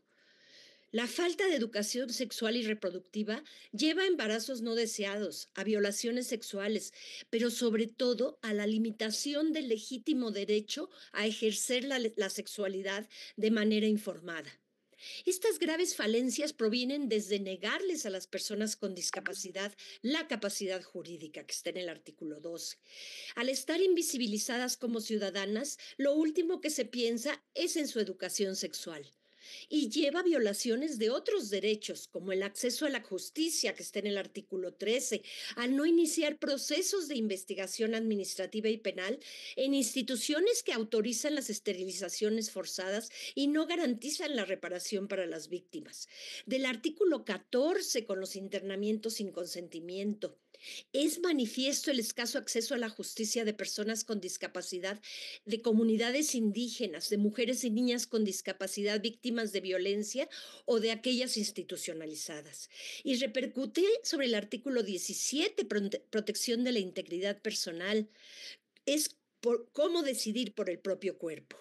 La falta de educación sexual y reproductiva lleva a embarazos no deseados, a violaciones sexuales, pero sobre todo a la limitación del legítimo derecho a ejercer la, sexualidad de manera informada. Estas graves falencias provienen desde negarles a las personas con discapacidad la capacidad jurídica que está en el artículo 12. Al estar invisibilizadas como ciudadanas, lo último que se piensa es en su educación sexual y lleva violaciones de otros derechos, como el acceso a la justicia, que está en el artículo 13, al no iniciar procesos de investigación administrativa y penal en instituciones que autorizan las esterilizaciones forzadas y no garantizan la reparación para las víctimas. Del artículo 14, con los internamientos sin consentimiento es manifiesto el escaso acceso a la justicia de personas con discapacidad, de comunidades indígenas, de mujeres y niñas con discapacidad víctimas de violencia o de aquellas institucionalizadas. Y repercute sobre el artículo 17, protección de la integridad personal. Es cómo decidir por el propio cuerpo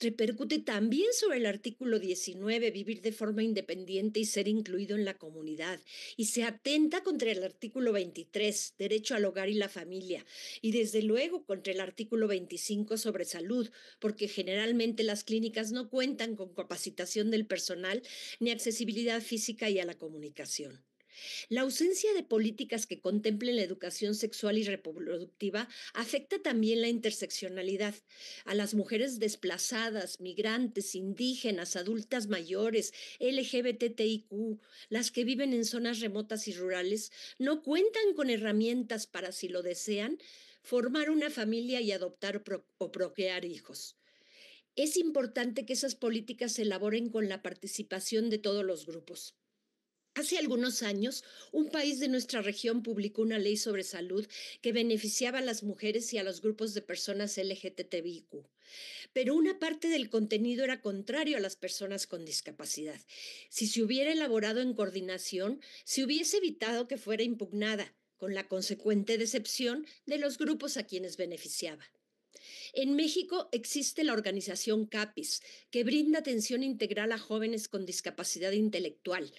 repercute también sobre el artículo 19, vivir de forma independiente y ser incluido en la comunidad, y se atenta contra el artículo 23, derecho al hogar y la familia, y desde luego contra el artículo 25 sobre salud, porque generalmente las clínicas no cuentan con capacitación del personal ni accesibilidad física y a la comunicación. La ausencia de políticas que contemplen la educación sexual y reproductiva afecta también la interseccionalidad. A las mujeres desplazadas, migrantes, indígenas, adultas mayores, LGBTIQ, las que viven en zonas remotas y rurales, no cuentan con herramientas para, si lo desean, formar una familia y adoptar o procrear hijos. Es importante que esas políticas se elaboren con la participación de todos los grupos. Hace algunos años, un país de nuestra región publicó una ley sobre salud que beneficiaba a las mujeres y a los grupos de personas LGTBIQ. Pero una parte del contenido era contrario a las personas con discapacidad. Si se hubiera elaborado en coordinación, se hubiese evitado que fuera impugnada, con la consecuente decepción de los grupos a quienes beneficiaba. En México existe la organización CAPIS, que brinda atención integral a jóvenes con discapacidad intelectual,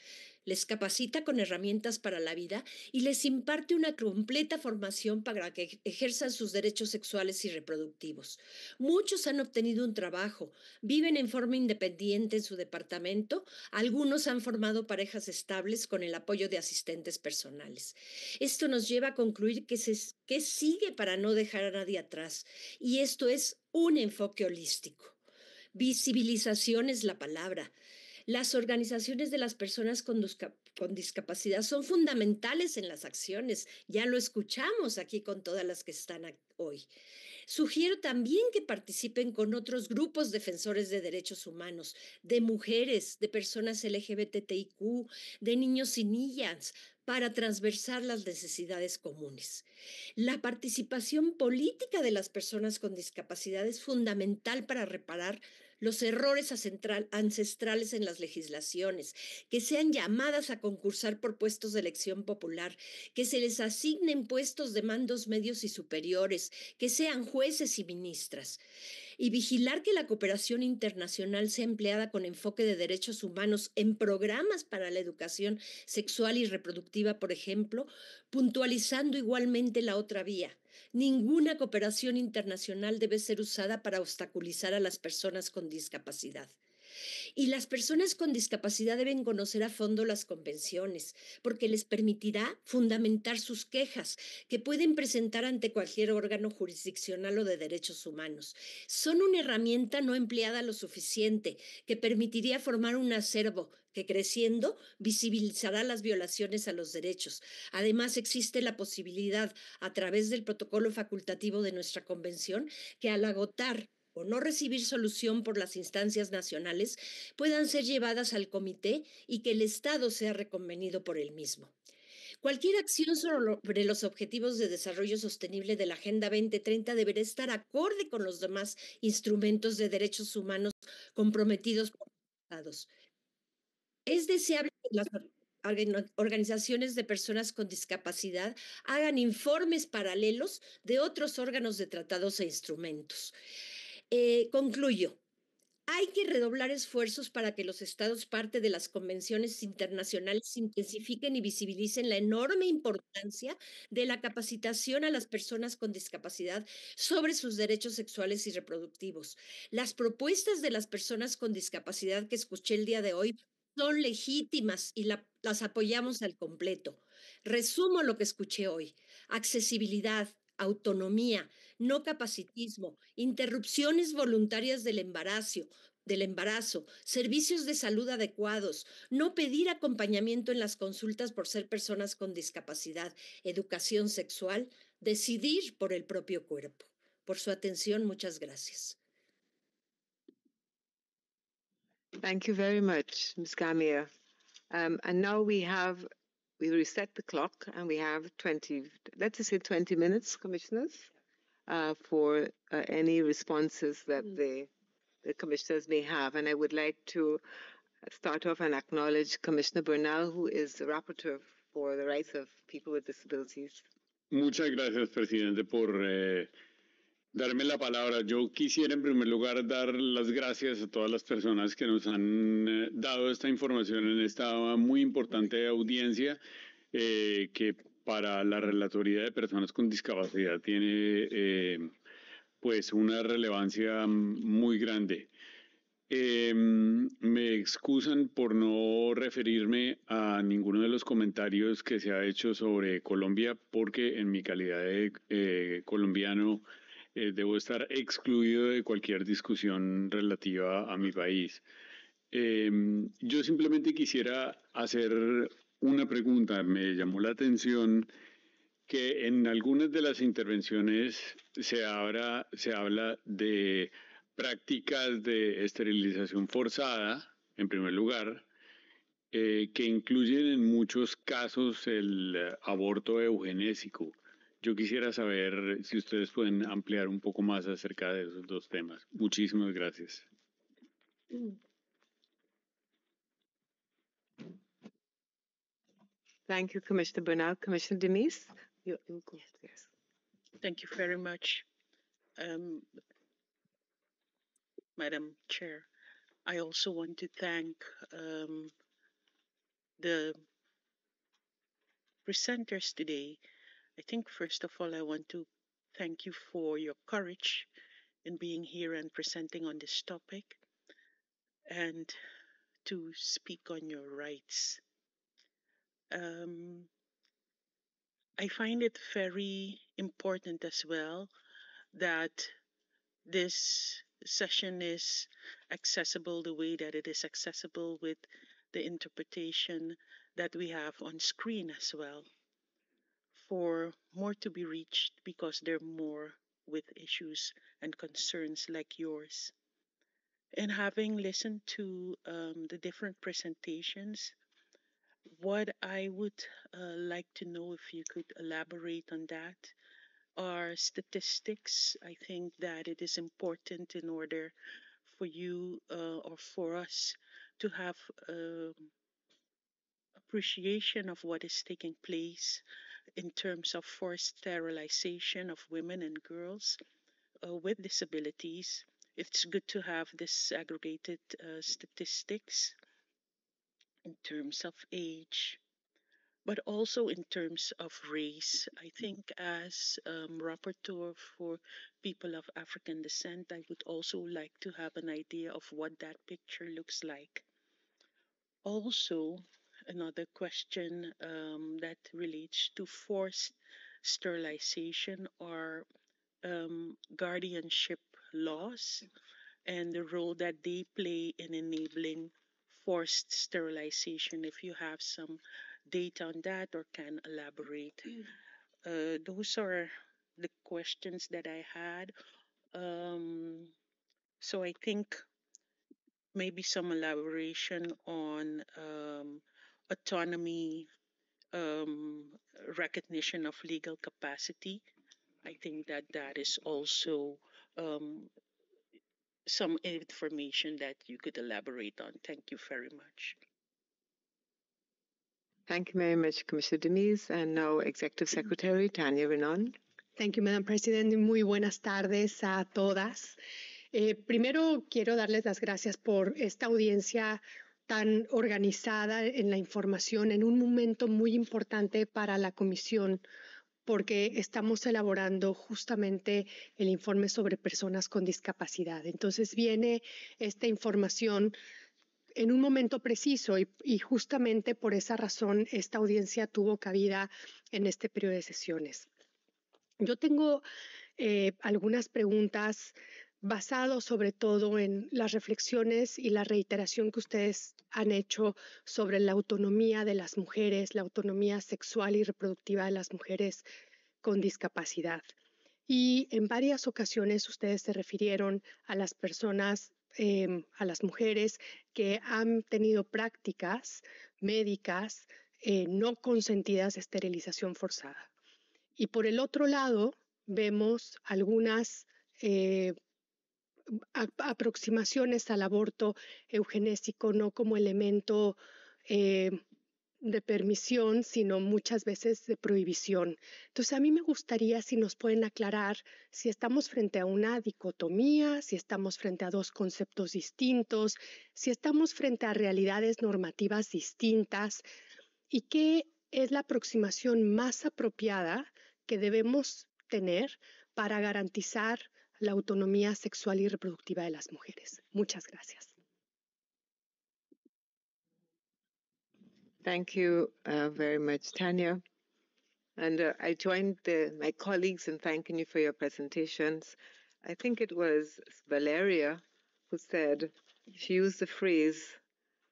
les capacita con herramientas para la vida y les imparte una completa formación para que ejerzan sus derechos sexuales y reproductivos. Muchos han obtenido un trabajo, viven en forma independiente en su departamento, algunos han formado parejas estables con el apoyo de asistentes personales. Esto nos lleva a concluir que, que sigue para no dejar a nadie atrás y esto es un enfoque holístico. Visibilización es la palabra. Las organizaciones de las personas con, discapacidad son fundamentales en las acciones. Ya lo escuchamos aquí con todas las que están hoy. Sugiero también que participen con otros grupos defensores de derechos humanos, de mujeres, de personas LGBTIQ, de niños y niñas, para transversar las necesidades comunes. La participación política de las personas con discapacidad es fundamental para reparar los errores ancestrales en las legislaciones, que sean llamadas a concursar por puestos de elección popular, que se les asignen puestos de mandos medios y superiores, que sean jueces y ministras, y vigilar que la cooperación internacional sea empleada con enfoque de derechos humanos en programas para la educación sexual y reproductiva, por ejemplo, puntualizando igualmente la otra vía Ninguna cooperación internacional debe ser usada para obstaculizar a las personas con discapacidad. Y las personas con discapacidad deben conocer a fondo las convenciones, porque les permitirá fundamentar sus quejas, que pueden presentar ante cualquier órgano jurisdiccional o de derechos humanos. Son una herramienta no empleada lo suficiente, que permitiría formar un acervo que creciendo visibilizará las violaciones a los derechos. Además, existe la posibilidad, a través del protocolo facultativo de nuestra convención, que al agotar o no recibir solución por las instancias nacionales puedan ser llevadas al comité y que el Estado sea reconvenido por el mismo. Cualquier acción sobre los objetivos de desarrollo sostenible de la Agenda 2030 deberá estar acorde con los demás instrumentos de derechos humanos comprometidos por los Estados. Es deseable que las organizaciones de personas con discapacidad hagan informes paralelos de otros órganos de tratados e instrumentos. Eh, concluyo. Hay que redoblar esfuerzos para que los estados parte de las convenciones internacionales intensifiquen y visibilicen la enorme importancia de la capacitación a las personas con discapacidad sobre sus derechos sexuales y reproductivos. Las propuestas de las personas con discapacidad que escuché el día de hoy son legítimas y las apoyamos al completo. Resumo lo que escuché hoy. Accesibilidad, autonomía, no capacitismo, interrupciones voluntarias del embarazo, del embarazo, servicios de salud adecuados, no pedir acompañamiento en las consultas por ser personas con discapacidad, educación sexual, decidir por el propio cuerpo. Por su atención, muchas gracias. Thank you very much, Ms. Gamia. Um, and now we have, we reset the clock and we have 20, let's say 20 minutes, commissioners. uh, for uh, any responses that mm. they, the commissioners may have. And I would like to start off and acknowledge Commissioner Bernal, who is the rapporteur for the rights of people with disabilities. Muchas gracias, presidente, por eh, darme la palabra. Yo quisiera, en primer lugar, dar las gracias a todas las personas que nos han eh, dado esta información en esta muy importante audiencia. Eh, que para la relatoría de personas con discapacidad tiene eh, pues una relevancia muy grande. Em, me excusan por no referirme a ninguno de los comentarios que se ha hecho sobre Colombia, porque en mi calidad de eh, colombiano eh, debo estar excluido de cualquier discusión relativa a mi país. Em, yo simplemente quisiera hacer una pregunta, me llamó la atención que en algunas de las intervenciones se, habla, de prácticas de esterilización forzada, en primer lugar, eh, que incluyen en muchos casos el eh, aborto eugenésico. Yo quisiera saber si ustedes pueden ampliar un poco más acerca de esos dos temas. Muchísimas gracias. Mm. Thank you, Commissioner Bernal. Commissioner Denise, you, you go. Yes. Thank you very much, um, Madam Chair. I also want to thank um, the presenters today. I think, first of all, I want to thank you for your courage in being here and presenting on this topic and to speak on your rights um, I find it very important as well that this session is accessible the way that it is accessible with the interpretation that we have on screen as well for more to be reached because there are more with issues and concerns like yours. And having listened to um, the different presentations, what I would uh, like to know if you could elaborate on that are statistics. I think that it is important in order for you uh, or for us to have um, appreciation of what is taking place in terms of forced sterilization of women and girls uh, with disabilities. It's good to have this aggregated uh, statistics in terms of age, but also in terms of race. I mm-hmm. think, as um, rapporteur for people of African descent, I would also like to have an idea of what that picture looks like. Also, another question um, that relates to forced sterilization or um, guardianship laws and the role that they play in enabling forced sterilization, if you have some data on that or can elaborate. Mm. Uh, those are the questions that I had. Um, so I think maybe some elaboration on um, autonomy, um, recognition of legal capacity. I think that that is also um, some information that you could elaborate on. Thank you very much. Thank you very much, Commissioner Demise, and now Executive Secretary Tania Renan. Thank you, Madam President. Muy buenas tardes a todas. Eh, primero, quiero darles las gracias por esta audiencia tan organizada en la información en un momento muy importante para la Comisión porque estamos elaborando justamente el informe sobre personas con discapacidad. Entonces viene esta información en un momento preciso y, justamente por esa razón esta audiencia tuvo cabida en este periodo de sesiones. Yo tengo eh, algunas preguntas basado sobre todo en las reflexiones y la reiteración que ustedes han hecho sobre la autonomía de las mujeres, la autonomía sexual y reproductiva de las mujeres con discapacidad. Y en varias ocasiones ustedes se refirieron a las personas, em, a las mujeres que han tenido prácticas médicas eh, no consentidas de esterilización forzada. Y por el otro lado, vemos algunas eh, aproximaciones al aborto eugenésico, no como elemento eh, de permisión, sino muchas veces de prohibición. Entonces, a mí me gustaría si nos pueden aclarar si estamos frente a una dicotomía, si estamos frente a dos conceptos distintos, si estamos frente a realidades normativas distintas y qué es la aproximación más apropiada que debemos tener para garantizar la autonomía sexual y reproductiva de las mujeres. Muchas gracias. Thank you uh, very much, Tanya. And uh, I joined the, my colleagues in thanking you for your presentations. I think it was Valeria who said she used the phrase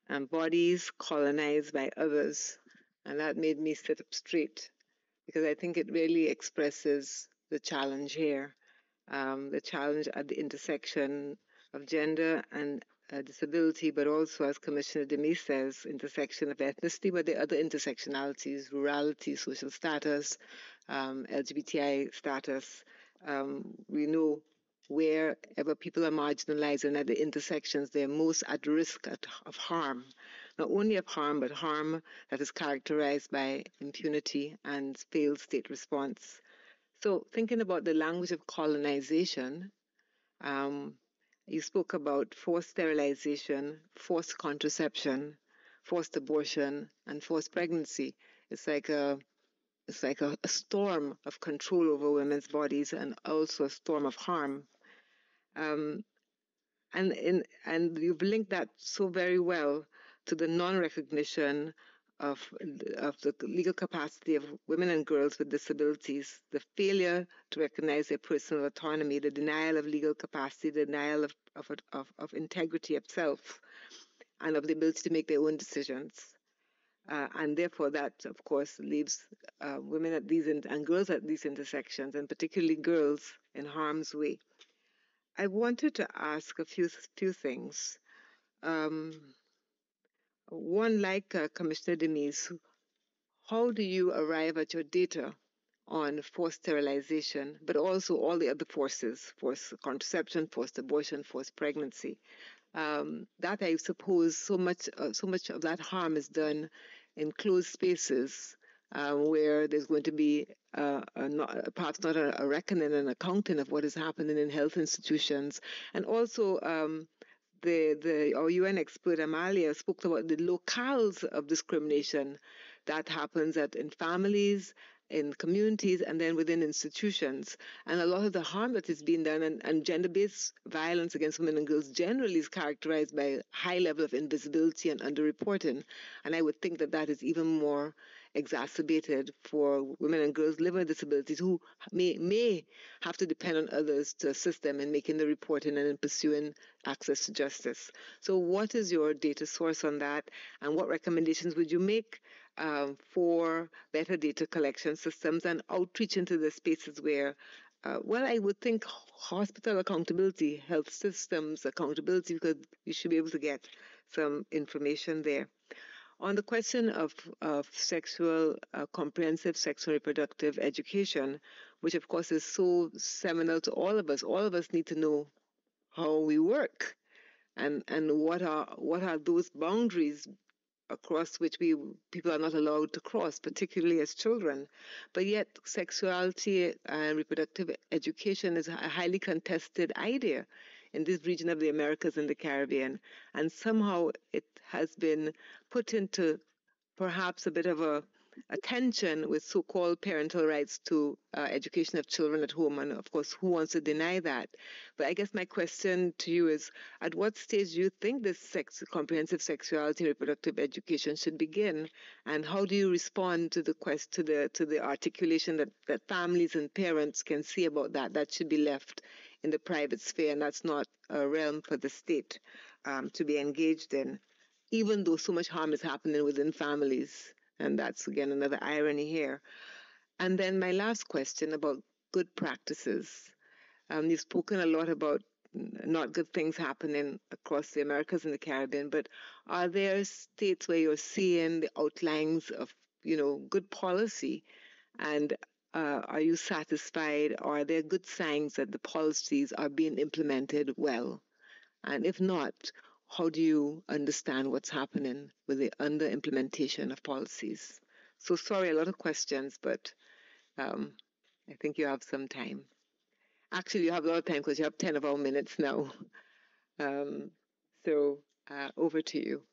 um, bodies colonized by others. And that made me sit up straight because I think it really expresses the challenge here um, the challenge at the intersection of gender and uh, disability, but also, as Commissioner Demis says, intersection of ethnicity, but the other intersectionalities, rurality, social status, um, LGBTI status. Um, we know wherever people are marginalized and at the intersections, they're most at risk at, of harm. Not only of harm, but harm that is characterized by impunity and failed state response. So, thinking about the language of colonization, um, you spoke about forced sterilization, forced contraception, forced abortion, and forced pregnancy. It's like a it's like a, a storm of control over women's bodies and also a storm of harm. Um, and in, and you've linked that so very well to the non-recognition of, of the legal capacity of women and girls with disabilities, the failure to recognize their personal autonomy, the denial of legal capacity, the denial of, of, of, of integrity of self, and of the ability to make their own decisions. Uh, and therefore, that, of course, leaves uh, women at these in- and girls at these intersections, and particularly girls, in harm's way. I wanted to ask a few few things. Um, one like uh, Commissioner Denise, how do you arrive at your data on forced sterilization, but also all the other forces, forced contraception, forced abortion, forced pregnancy? Um, that I suppose so much, uh, so much of that harm is done in closed spaces uh, where there's going to be uh, a not, perhaps not a, a reckoning and accounting of what is happening in health institutions, and also um, the, the our UN expert Amalia spoke about the locales of discrimination that happens at in families, in communities, and then within institutions. And a lot of the harm that is being done and, and gender-based violence against women and girls generally is characterized by high level of invisibility and underreporting. And I would think that that is even more exacerbated for women and girls living with disabilities who may, may have to depend on others to assist them in making the reporting and in pursuing access to justice. So, what is your data source on that, and what recommendations would you make um, for better data collection systems and outreach into the spaces where uh, well, I would think hospital accountability, health systems accountability, because you should be able to get some information there. On the question of, of sexual, uh, comprehensive sexual reproductive education, which of course is so seminal to all of us, all of us need to know how we work and, and what are, what are those boundaries across which we people are not allowed to cross, particularly as children. But yet, sexuality and reproductive education is a highly contested idea in this region of the Americas and the Caribbean. And somehow it has been put into perhaps a bit of a, tension with so called parental rights to uh, education of children at home. And of course, who wants to deny that? But I guess my question to you is at what stage do you think this sex, comprehensive sexuality reproductive education should begin? And how do you respond to the quest, to the, to the articulation that, that families and parents can see about that that should be left in the private sphere, and that's not a realm for the state um, to be engaged in, even though so much harm is happening within families. And that's again another irony here. And then my last question about good practices. Um, you've spoken a lot about not good things happening across the Americas and the Caribbean, but are there states where you're seeing the outlines of, you know, good policy and uh, are you satisfied? Are there good signs that the policies are being implemented well? And if not, how do you understand what's happening with the under implementation of policies? So, sorry, a lot of questions, but um, I think you have some time. Actually, you have a lot of time because you have 10 of our minutes now. Um, so, uh, over to you.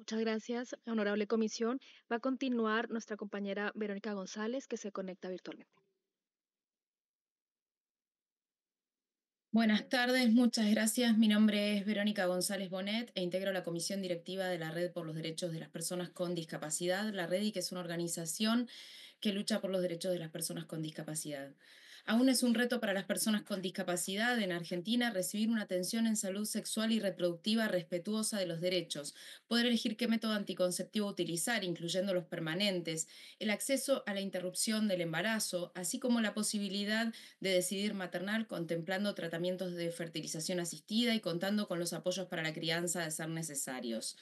Muchas gracias, honorable comisión. Va a continuar nuestra compañera Verónica González, que se conecta virtualmente. Buenas tardes, muchas gracias. Mi nombre es Verónica González Bonet e integro la Comisión Directiva de la Red por los Derechos de las Personas con Discapacidad, la y que es una organización que lucha por los derechos de las personas con discapacidad. Aún es un reto para las personas con discapacidad en Argentina recibir una atención en salud sexual y reproductiva respetuosa de los derechos, poder elegir qué método anticonceptivo utilizar, incluyendo los permanentes, el acceso a la interrupción del embarazo, así como la posibilidad de decidir maternal contemplando tratamientos de fertilización asistida y contando con los apoyos para la crianza de ser necesarios.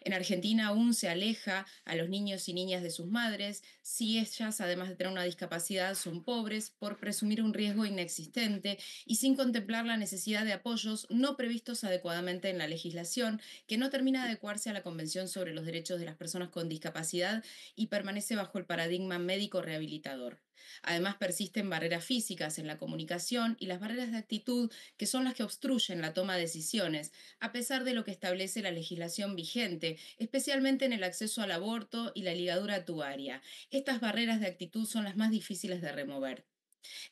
En Argentina aún se aleja a los niños y niñas de sus madres si ellas, además de tener una discapacidad, son pobres por presumir un riesgo inexistente y sin contemplar la necesidad de apoyos no previstos adecuadamente en la legislación, que no termina de adecuarse a la Convención sobre los Derechos de las Personas con Discapacidad y permanece bajo el paradigma médico rehabilitador. Además, persisten barreras físicas en la comunicación y las barreras de actitud que son las que obstruyen la toma de decisiones, a pesar de lo que establece la legislación vigente, especialmente en el acceso al aborto y la ligadura tubaria. Estas barreras de actitud son las más difíciles de remover.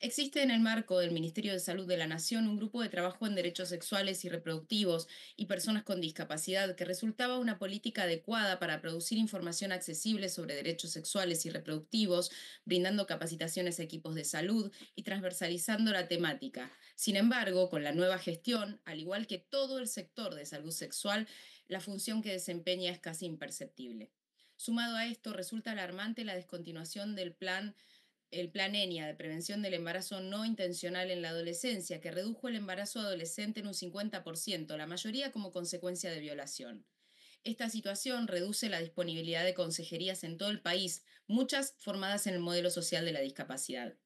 Existe en el marco del Ministerio de Salud de la Nación un grupo de trabajo en derechos sexuales y reproductivos y personas con discapacidad que resultaba una política adecuada para producir información accesible sobre derechos sexuales y reproductivos, brindando capacitaciones a equipos de salud y transversalizando la temática. Sin embargo, con la nueva gestión, al igual que todo el sector de salud sexual, la función que desempeña es casi imperceptible. Sumado a esto, resulta alarmante la descontinuación del plan el Plan ENIA de prevención del embarazo no intencional en la adolescencia, que redujo el embarazo adolescente en un 50%, la mayoría como consecuencia de violación. Esta situación reduce la disponibilidad de consejerías en todo el país, muchas formadas en el modelo social de la discapacidad.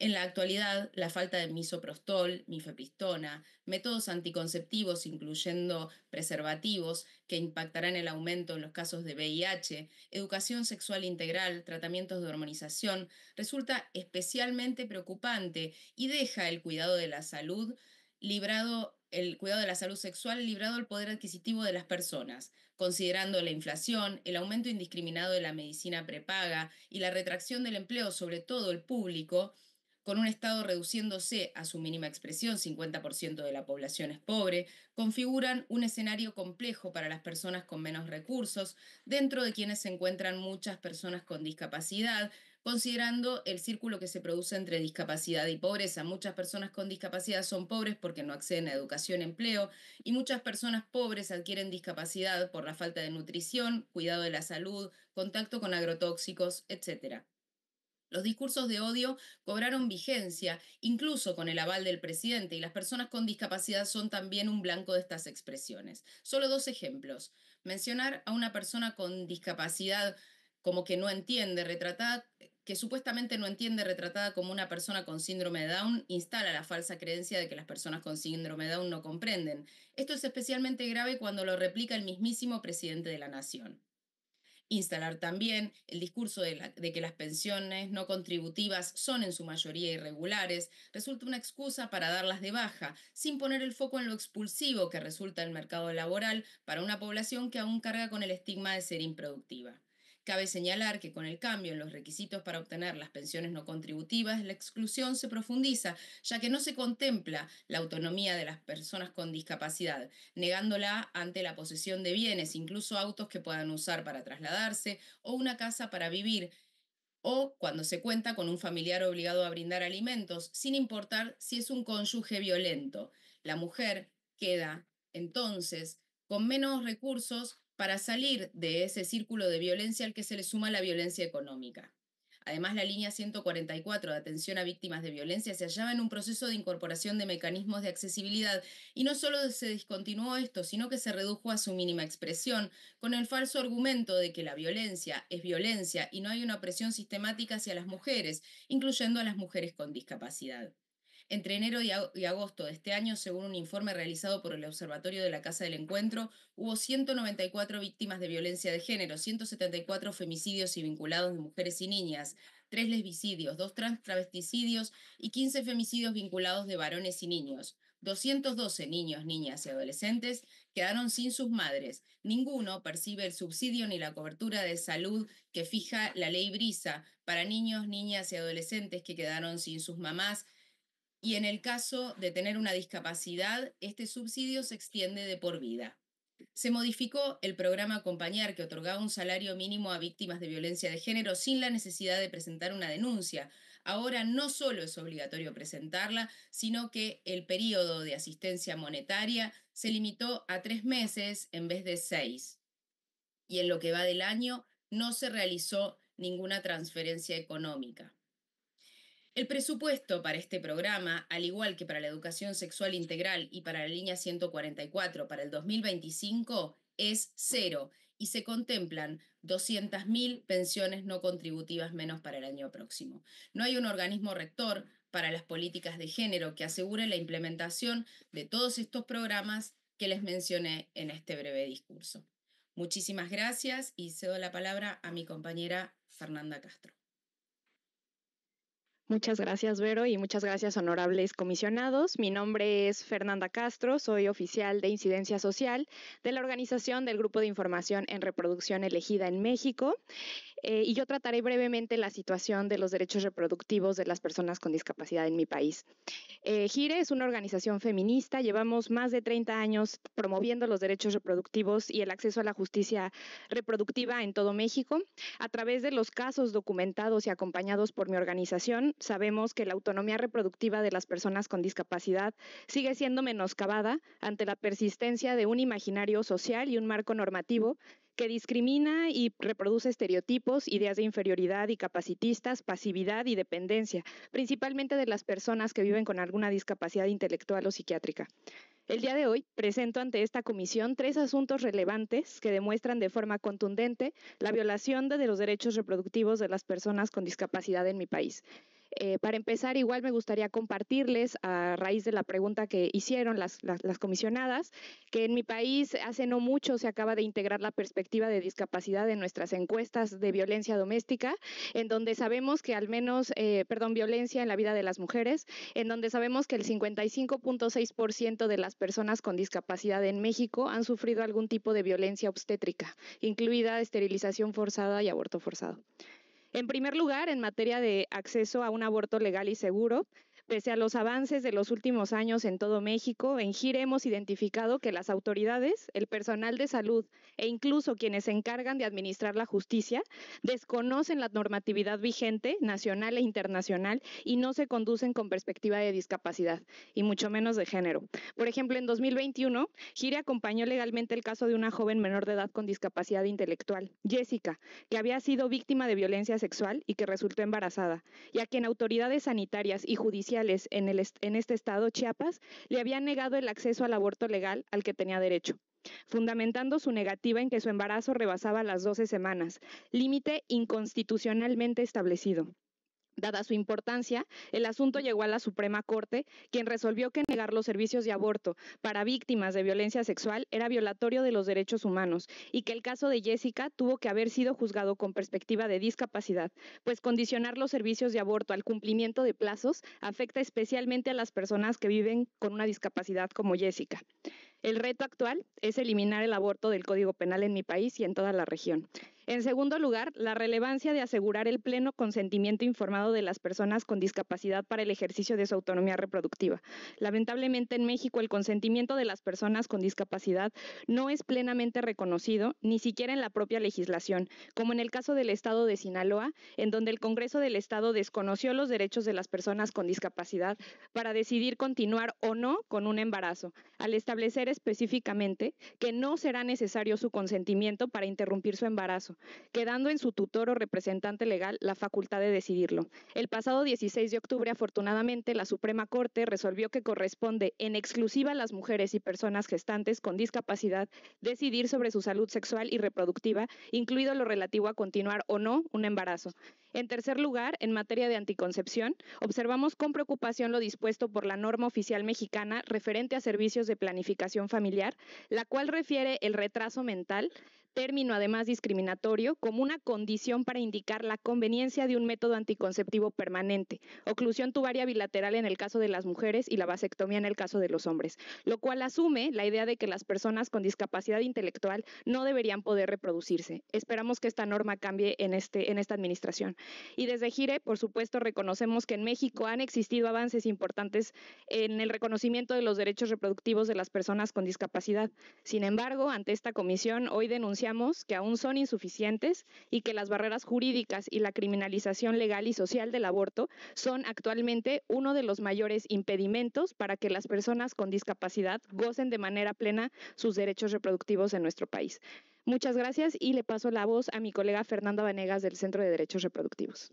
En la actualidad, la falta de misoprostol, mifepristona, métodos anticonceptivos incluyendo preservativos que impactarán el aumento en los casos de VIH, educación sexual integral, tratamientos de hormonización, resulta especialmente preocupante y deja el cuidado de la salud librado el cuidado de la salud sexual librado al poder adquisitivo de las personas, considerando la inflación, el aumento indiscriminado de la medicina prepaga y la retracción del empleo, sobre todo el público, con un Estado reduciéndose a su mínima expresión, 50% de la población es pobre, configuran un escenario complejo para las personas con menos recursos, dentro de quienes se encuentran muchas personas con discapacidad, considerando el círculo que se produce entre discapacidad y pobreza. Muchas personas con discapacidad son pobres porque no acceden a educación, empleo, y muchas personas pobres adquieren discapacidad por la falta de nutrición, cuidado de la salud, contacto con agrotóxicos, etcétera. Los discursos de odio cobraron vigencia, incluso con el aval del presidente, y las personas con discapacidad son también un blanco de estas expresiones. Solo dos ejemplos. Mencionar a una persona con discapacidad como que no entiende, retratada, que supuestamente no entiende, retratada como una persona con síndrome de Down, instala la falsa creencia de que las personas con síndrome de Down no comprenden. Esto es especialmente grave cuando lo replica el mismísimo presidente de la nación instalar también el discurso de, que las pensiones no contributivas son en su mayoría irregulares, resulta una excusa para darlas de baja, sin poner el foco en lo expulsivo que resulta el mercado laboral para una población que aún carga con el estigma de ser improductiva. Cabe señalar que con el cambio en los requisitos para obtener las pensiones no contributivas, la exclusión se profundiza, ya que no se contempla la autonomía de las personas con discapacidad, negándola ante la posesión de bienes, incluso autos que puedan usar para trasladarse o una casa para vivir o cuando se cuenta con un familiar obligado a brindar alimentos, sin importar si es un cónyuge violento. La mujer queda, entonces, con menos recursos para salir de ese círculo de violencia al que se le suma la violencia económica. Además, la línea 144 de atención a víctimas de violencia se hallaba en un proceso de incorporación de mecanismos de accesibilidad y no solo se discontinuó esto, sino que se redujo a su mínima expresión, con el falso argumento de que la violencia es violencia y no hay una presión sistemática hacia las mujeres, incluyendo a las mujeres con discapacidad. Entre enero y agosto de este año, según un informe realizado por el Observatorio de la Casa del Encuentro, hubo 194 víctimas de violencia de género, 174 femicidios y vinculados de mujeres y niñas, 3 lesbicidios, 2 trans y 15 femicidios vinculados de varones y niños. 212 niños, niñas y adolescentes quedaron sin sus madres. Ninguno percibe el subsidio ni la cobertura de salud que fija la ley Brisa para niños, niñas y adolescentes que quedaron sin sus mamás y en el caso de tener una discapacidad, este subsidio se extiende de por vida. Se modificó el programa Acompañar, que otorgaba un salario mínimo a víctimas de violencia de género sin la necesidad de presentar una denuncia. Ahora no solo es obligatorio presentarla, sino que el periodo de asistencia monetaria se limitó a tres meses en vez de seis. Y en lo que va del año, no se realizó ninguna transferencia económica. El presupuesto para este programa, al igual que para la educación sexual integral y para la línea 144 para el 2025, es cero y se contemplan 200.000 pensiones no contributivas menos para el año próximo. No hay un organismo rector para las políticas de género que asegure la implementación de todos estos programas que les mencioné en este breve discurso. Muchísimas gracias y cedo la palabra a mi compañera Fernanda Castro. Muchas gracias, Vero, y muchas gracias, honorables comisionados. Mi nombre es Fernanda Castro, soy oficial de Incidencia Social de la organización del Grupo de Información en Reproducción Elegida en México, eh, y yo trataré brevemente la situación de los derechos reproductivos de las personas con discapacidad en mi país. Eh, GIRE es una organización feminista, llevamos más de 30 años promoviendo los derechos reproductivos y el acceso a la justicia reproductiva en todo México. A través de los casos documentados y acompañados por mi organización, sabemos que la autonomía reproductiva de las personas con discapacidad sigue siendo menoscabada ante la persistencia de un imaginario social y un marco normativo que discrimina y reproduce estereotipos, ideas de inferioridad y capacitistas, pasividad y dependencia, principalmente de las personas que viven con alguna discapacidad intelectual o psiquiátrica. El día de hoy presento ante esta comisión tres asuntos relevantes que demuestran de forma contundente la violación de los derechos reproductivos de las personas con discapacidad en mi país. Eh, para empezar, igual me gustaría compartirles, a raíz de la pregunta que hicieron las, comisionadas, que en mi país hace no mucho se acaba de integrar la perspectiva de discapacidad en nuestras encuestas de violencia doméstica, en donde sabemos que al menos, eh, perdón, violencia en la vida de las mujeres, en donde sabemos que el 55.6% de las personas con discapacidad en México han sufrido algún tipo de violencia obstétrica, incluida esterilización forzada y aborto forzado. En primer lugar, en materia de acceso a un aborto legal y seguro, Pese a los avances de los últimos años en todo México, en GIRE hemos identificado que las autoridades, el personal de salud e incluso quienes se encargan de administrar la justicia desconocen la normatividad vigente, nacional e internacional, y no se conducen con perspectiva de discapacidad, y mucho menos de género. Por ejemplo, en 2021, GIRE acompañó legalmente el caso de una joven menor de edad con discapacidad intelectual, Jessica, que había sido víctima de violencia sexual y que resultó embarazada, y a quien autoridades sanitarias y judiciales en, en este estado, Chiapas, le habían negado el acceso al aborto legal al que tenía derecho fundamentando su negativa en que su embarazo rebasaba las 12 semanas, límite inconstitucionalmente establecido. Dada su importancia, el asunto llegó a la Suprema Corte, quien resolvió que negar los servicios de aborto para víctimas de violencia sexual era violatorio de los derechos humanos y que el caso de Jessica tuvo que haber sido juzgado con perspectiva de discapacidad, pues condicionar los servicios de aborto al cumplimiento de plazos afecta especialmente a las personas que viven con una discapacidad como Jessica. El reto actual es eliminar el aborto del Código Penal en mi país y en toda la región. En segundo lugar, la relevancia de asegurar el pleno consentimiento informado de las personas con discapacidad para el ejercicio de su autonomía reproductiva. Lamentablemente en México el consentimiento de las personas con discapacidad no es plenamente reconocido, ni siquiera en la propia legislación, como en el caso del Estado de Sinaloa, en donde el Congreso del Estado desconoció los derechos de las personas con discapacidad para decidir continuar o no con un embarazo, al establecer específicamente que no será necesario su consentimiento para interrumpir su embarazo, quedando en su tutor o representante legal la facultad de decidirlo. El pasado 16 de octubre, afortunadamente, la Suprema Corte resolvió que corresponde en exclusiva a las mujeres y personas gestantes con discapacidad decidir sobre su salud sexual y reproductiva, incluido lo relativo a continuar o no un embarazo. En tercer lugar, en materia de anticoncepción, observamos con preocupación lo dispuesto por la norma oficial mexicana referente a servicios de planificación familiar, la cual refiere el retraso mental término además discriminatorio, como una condición para indicar la conveniencia de un método anticonceptivo permanente, oclusión tubaria bilateral en el caso de las mujeres y la vasectomía en el caso de los hombres, lo cual asume la idea de que las personas con discapacidad intelectual no deberían poder reproducirse. Esperamos que esta norma cambie en, este, en esta administración. Y desde Gire, por supuesto, reconocemos que en México han existido avances importantes en el reconocimiento de los derechos reproductivos de las personas con discapacidad. Sin embargo, ante esta comisión, hoy denunciamos que aún son insuficientes y que las barreras jurídicas y la criminalización legal y social del aborto son actualmente uno de los mayores impedimentos para que las personas con discapacidad gocen de manera plena sus derechos reproductivos en nuestro país. Muchas gracias y le paso la voz a mi colega Fernanda Vanegas del Centro de Derechos Reproductivos.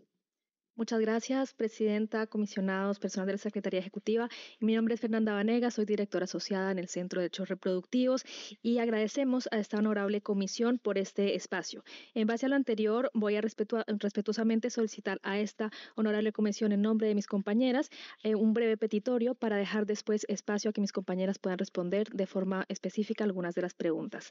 Muchas gracias, Presidenta, comisionados, personal de la Secretaría Ejecutiva. Mi nombre es Fernanda Vanega, soy directora asociada en el Centro de Hechos Reproductivos y agradecemos a esta honorable comisión por este espacio. En base a lo anterior, voy a respetuosamente solicitar a esta honorable comisión en nombre de mis compañeras eh, un breve petitorio para dejar después espacio a que mis compañeras puedan responder de forma específica algunas de las preguntas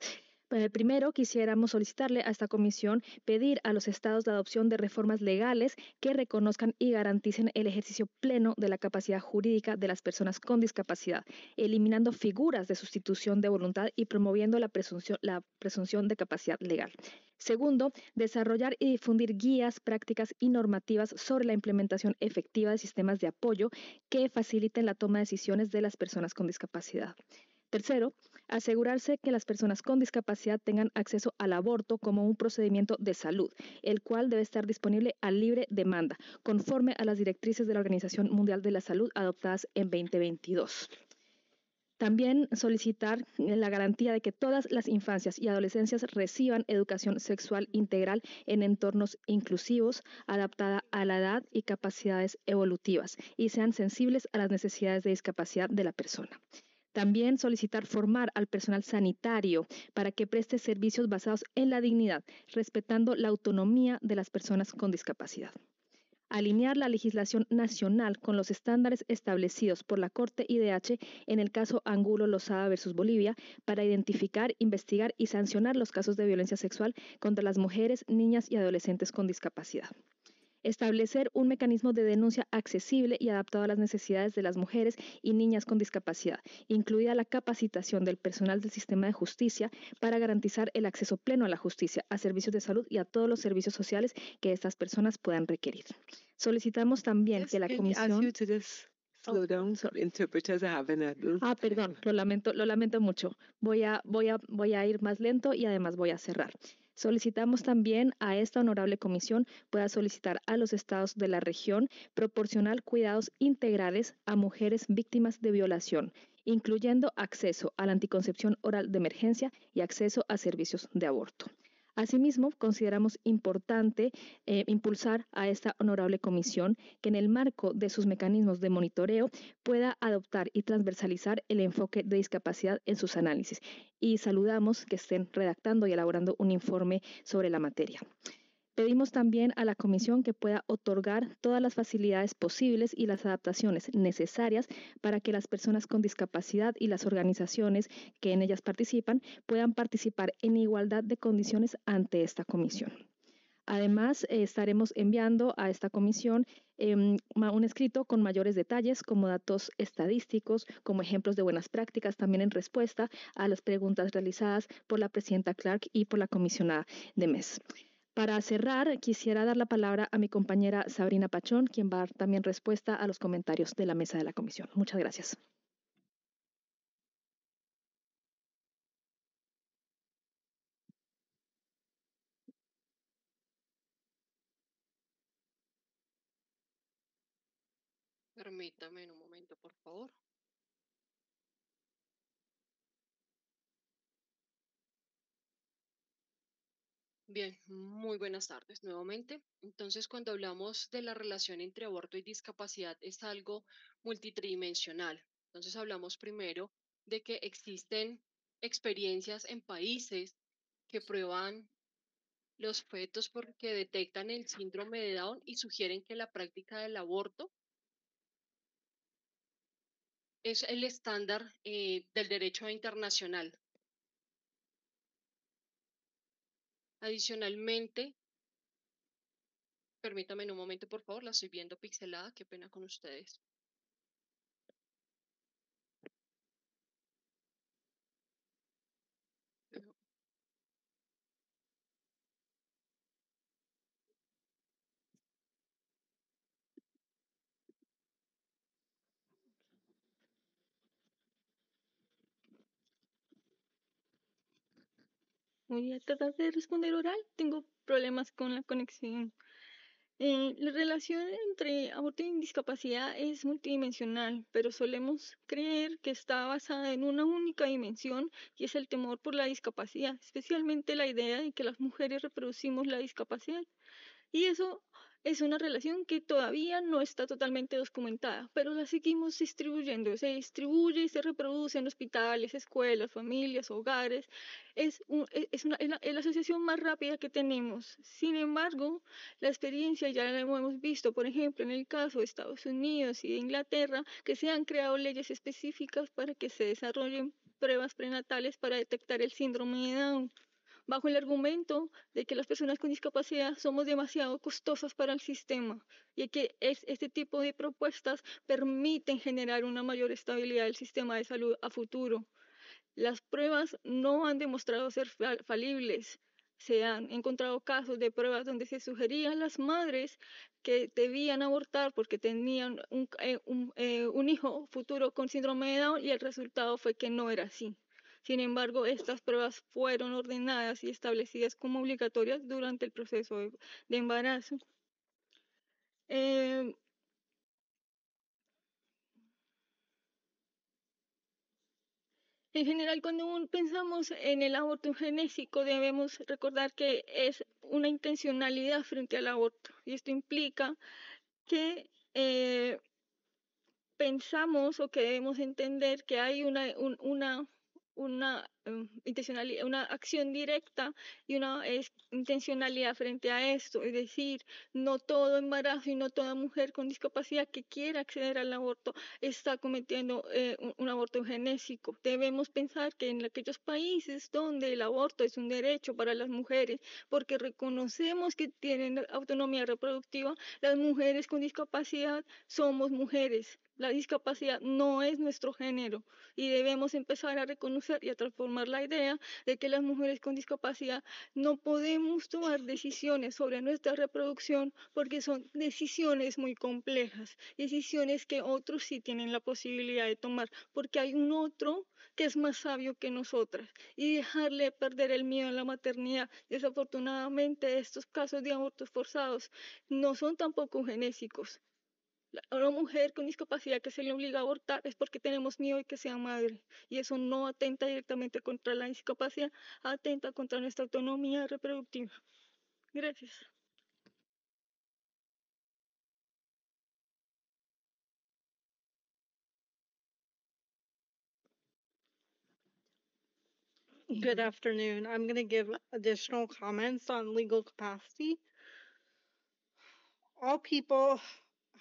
primero, quisiéramos solicitarle a esta comisión pedir a los estados la adopción de reformas legales que reconozcan y garanticen el ejercicio pleno de la capacidad jurídica de las personas con discapacidad, eliminando figuras de sustitución de voluntad y promoviendo la presunción, la presunción de capacidad legal. Segundo, desarrollar y difundir guías, prácticas y normativas sobre la implementación efectiva de sistemas de apoyo que faciliten la toma de decisiones de las personas con discapacidad. Tercero, asegurarse que las personas con discapacidad tengan acceso al aborto como un procedimiento de salud, el cual debe estar disponible a libre demanda, conforme a las directrices de la Organización Mundial de la Salud adoptadas en 2022. También solicitar la garantía de que todas las infancias y adolescencias reciban educación sexual integral en entornos inclusivos, adaptada a la edad y capacidades evolutivas, y sean sensibles a las necesidades de discapacidad de la persona. También solicitar formar al personal sanitario para que preste servicios basados en la dignidad, respetando la autonomía de las personas con discapacidad alinear la legislación nacional con los estándares establecidos por la Corte IDH en el caso Angulo Lozada versus Bolivia para identificar, investigar y sancionar los casos de violencia sexual contra las mujeres, niñas y adolescentes con discapacidad establecer un mecanismo de denuncia accesible y adaptado a las necesidades de las mujeres y niñas con discapacidad, incluida la capacitación del personal del sistema de justicia para garantizar el acceso pleno a la justicia, a servicios de salud y a todos los servicios sociales que estas personas puedan requerir. Solicitamos también que la comisión oh, Ah, perdón, lo lamento, lo lamento mucho. Voy a, voy a, voy a ir más lento y además voy a cerrar. Solicitamos también a esta honorable comisión pueda solicitar a los estados de la región proporcionar cuidados integrales a mujeres víctimas de violación, incluyendo acceso a la anticoncepción oral de emergencia y acceso a servicios de aborto. Asimismo, consideramos importante eh, impulsar a esta honorable comisión que en el marco de sus mecanismos de monitoreo pueda adoptar y transversalizar el enfoque de discapacidad en sus análisis. Y saludamos que estén redactando y elaborando un informe sobre la materia. Pedimos también a la Comisión que pueda otorgar todas las facilidades posibles y las adaptaciones necesarias para que las personas con discapacidad y las organizaciones que en ellas participan puedan participar en igualdad de condiciones ante esta comisión. Además, eh, estaremos enviando a esta comisión em, un escrito con mayores detalles, como datos estadísticos, como ejemplos de buenas prácticas, también en respuesta a las preguntas realizadas por la presidenta Clark y por la comisionada de MES. Para cerrar, quisiera dar la palabra a mi compañera Sabrina Pachón, quien va a dar también respuesta a los comentarios de la mesa de la comisión. Muchas gracias. Permítame un momento, por favor. Bien, muy buenas tardes nuevamente. Entonces, cuando hablamos de la relación entre aborto y discapacidad, es algo multidimensional. Entonces, hablamos primero de que existen experiencias en países que prueban los fetos porque detectan el síndrome de Down y sugieren que la práctica del aborto es el estándar eh, del derecho internacional. Adicionalmente, permítame en un momento, por favor, la estoy viendo pixelada, qué pena con ustedes. Voy a tratar de responder oral. Tengo problemas con la conexión. Eh, la relación entre aborto y discapacidad es multidimensional, pero solemos creer que está basada en una única dimensión y es el temor por la discapacidad, especialmente la idea de que las mujeres reproducimos la discapacidad. Y eso es una relación que todavía no está totalmente documentada, pero la seguimos distribuyendo. Se distribuye y se reproduce en hospitales, escuelas, familias, hogares. Es, e, una, la, la, asociación más rápida que tenemos. Sin embargo, la experiencia ya la hemos visto, por ejemplo, en el caso de Estados Unidos y de Inglaterra, que se han creado leyes específicas para que se desarrollen pruebas prenatales para detectar el síndrome de Down bajo el argumento de que las personas con discapacidad somos demasiado costosas para el sistema y que este tipo de propuestas permiten generar una mayor estabilidad del sistema de salud a futuro. Las pruebas no han demostrado ser falibles. Se han encontrado casos de pruebas donde se sugerían a las madres que debían abortar porque tenían un, eh, eh, un hijo futuro con síndrome de Down y el resultado fue que no era así. Sin embargo, estas pruebas fueron ordenadas y establecidas como obligatorias durante el proceso de, embarazo. Em, en general, cuando pensamos en el aborto genético, debemos recordar que es una intencionalidad frente al aborto. Y esto implica que eh, pensamos o que debemos entender que hay una una Em, intencionalidad, una acción directa y una intencionalidad frente a esto. Es decir, no todo embarazo y no toda mujer con discapacidad que quiera acceder al aborto está cometiendo eh, un, aborto genésico, Debemos pensar que en aquellos países donde el aborto es un derecho para las mujeres, porque reconocemos que tienen autonomía reproductiva, las mujeres con discapacidad somos mujeres. La discapacidad no es nuestro género y debemos empezar a reconocer y a transformar la idea de que las mujeres con discapacidad no podemos tomar decisiones sobre nuestra reproducción porque son decisiones muy complejas, decisiones que otros sí tienen la posibilidad de tomar, porque hay un otro que es más sabio que nosotras y dejarle perder el miedo a la maternidad. Desafortunadamente estos casos de abortos forzados no son tampoco genéticos una mujer con discapacidad que se le obliga a abortar es porque tenemos miedo de que sea madre. Y eso no atenta directamente contra la discapacidad, atenta contra nuestra autonomía reproductiva. Gracias. Good afternoon. I'm going to give additional comments on legal capacity. All people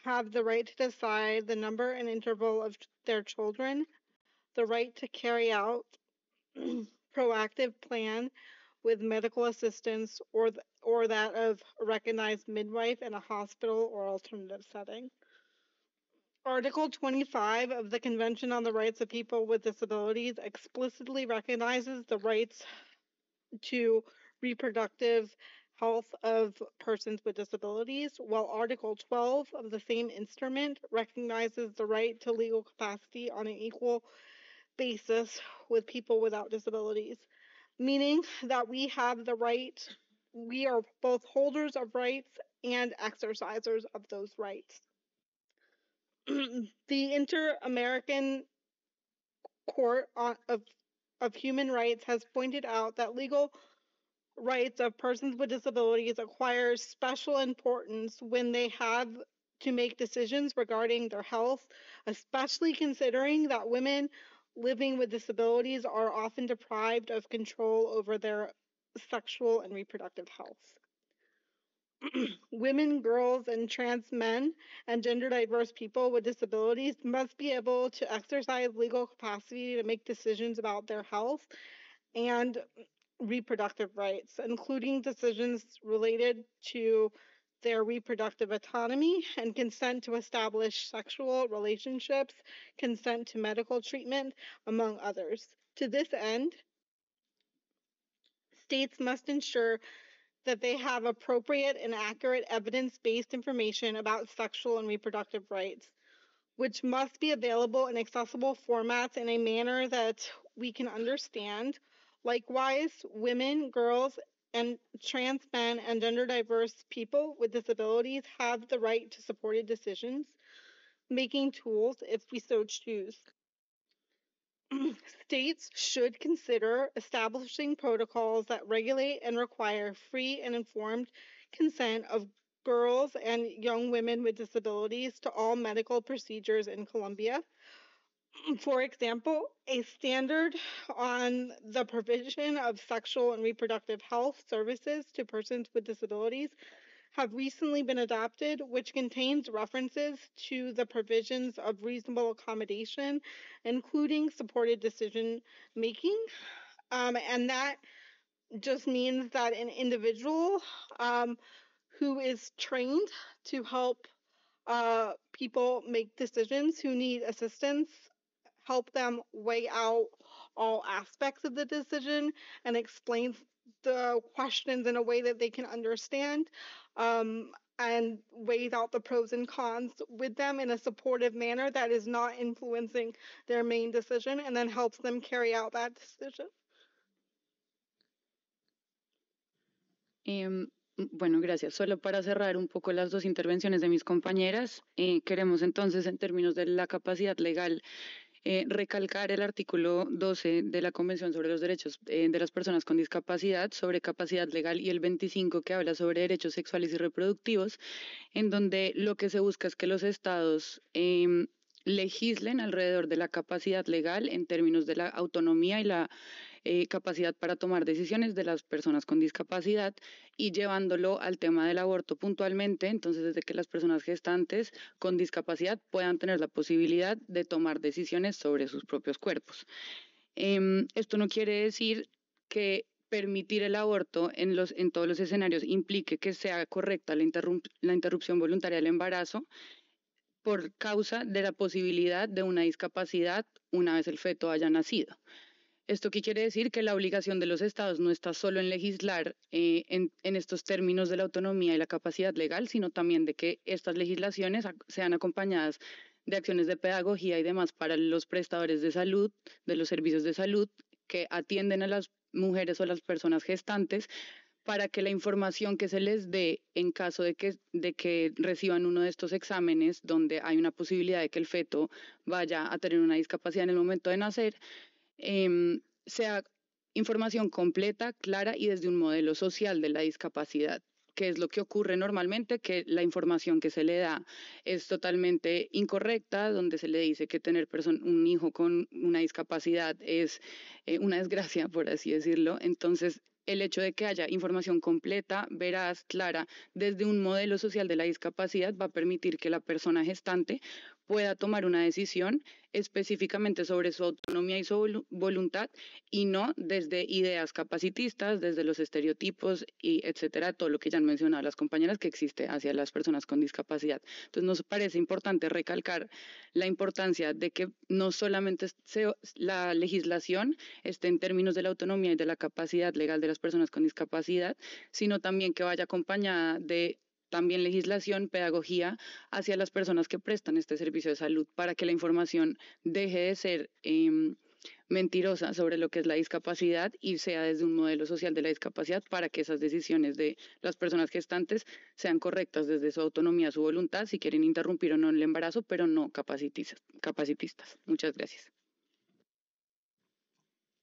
have the right to decide the number and interval of their children, the right to carry out proactive plan with medical assistance or th- or that of a recognized midwife in a hospital or alternative setting. Article 25 of the Convention on the Rights of People with Disabilities explicitly recognizes the rights to reproductive health of persons with disabilities, while Article 12 of the same instrument recognizes the right to legal capacity on an equal basis with people without disabilities, meaning that we have the right, we are both holders of rights and exercisers of those rights. the Inter American Court of, of Human Rights has pointed out that legal rights of persons with disabilities acquire special importance when they have to make decisions regarding their health, especially considering that women living with disabilities are often deprived of control over their sexual and reproductive health. women, girls, and trans men and gender diverse people with disabilities must be able to exercise legal capacity to make decisions about their health and reproductive rights, including decisions related to their reproductive autonomy and consent to establish sexual relationships, consent to medical treatment, among others. To this end, states must ensure that they have appropriate and accurate evidence based information about sexual and reproductive rights, which must be available in accessible formats in a manner that we can understand Likewise, women, girls, and trans men and gender diverse people with disabilities have the right to supported decisions making tools if we so choose. States should consider establishing protocols that regulate and require free and informed consent of girls and young women with disabilities to all medical procedures in Colombia for example, a standard on the provision of sexual and reproductive health services to persons with disabilities have recently been adopted, which contains references to the provisions of reasonable accommodation, including supported decision making. Um, and that just means that an individual um, who is trained to help uh, people make decisions who need assistance help them weigh out all aspects of the decision and explains the questions in a way that they can understand um, and weighs out the pros and cons with them in a supportive manner that is not influencing their main decision and then helps them carry out that decision. Um, bueno, gracias. Solo para cerrar un poco las dos intervenciones de mis compañeras, eh, queremos entonces, en términos de la capacidad legal, Eh, recalcar el artículo 12 de la Convención sobre los Derechos eh, de las Personas con Discapacidad sobre capacidad legal y el 25 que habla sobre derechos sexuales y reproductivos, en donde lo que se busca es que los estados em, legislen alrededor de la capacidad legal en términos de la autonomía y la eh, capacidad para tomar decisiones de las personas con discapacidad y llevándolo al tema del aborto puntualmente, entonces desde que las personas gestantes con discapacidad puedan tener la posibilidad de tomar decisiones sobre sus propios cuerpos. Em, esto no quiere decir que permitir el aborto en, los, en todos los escenarios implique que sea correcta la interrupción voluntaria del embarazo por causa de la posibilidad de una discapacidad una vez el feto haya nacido. ¿Esto qué quiere decir? Que la obligación de los estados no está solo en legislar eh, en, estos términos de la autonomía y la capacidad legal, sino también de que estas legislaciones sean acompañadas de acciones de pedagogía y demás para los prestadores de salud, de los servicios de salud que atienden a las mujeres o las personas gestantes para que la información que se les dé en caso de que, de que reciban uno de estos exámenes donde hay una posibilidad de que el feto vaya a tener una discapacidad en el momento de nacer, Em, sea información completa, clara y desde un modelo social de la discapacidad que es lo que ocurre normalmente, que la información que se le da es totalmente incorrecta, donde se le dice que tener un hijo con una discapacidad es eh, una desgracia, por así decirlo. Entonces, el hecho de que haya información completa, veraz, clara, desde un modelo social de la discapacidad va a permitir que la persona gestante pueda tomar una decisión específicamente sobre su autonomía y su voluntad y no desde ideas capacitistas, desde los estereotipos y etcétera, todo lo que ya han mencionado las compañeras que existe hacia las personas con discapacidad. Entonces nos parece importante recalcar la importancia de que no solamente la legislación esté en términos de la autonomía y de la capacidad legal de las personas con discapacidad, sino también que vaya acompañada de también legislación, pedagogía hacia las personas que prestan este servicio de salud para que la información deje de ser em, mentirosa sobre lo que es la discapacidad y sea desde un modelo social de la discapacidad para que esas decisiones de las personas gestantes sean correctas desde su autonomía, su voluntad, si quieren interrumpir o no el embarazo, pero no capacitistas. Muchas gracias.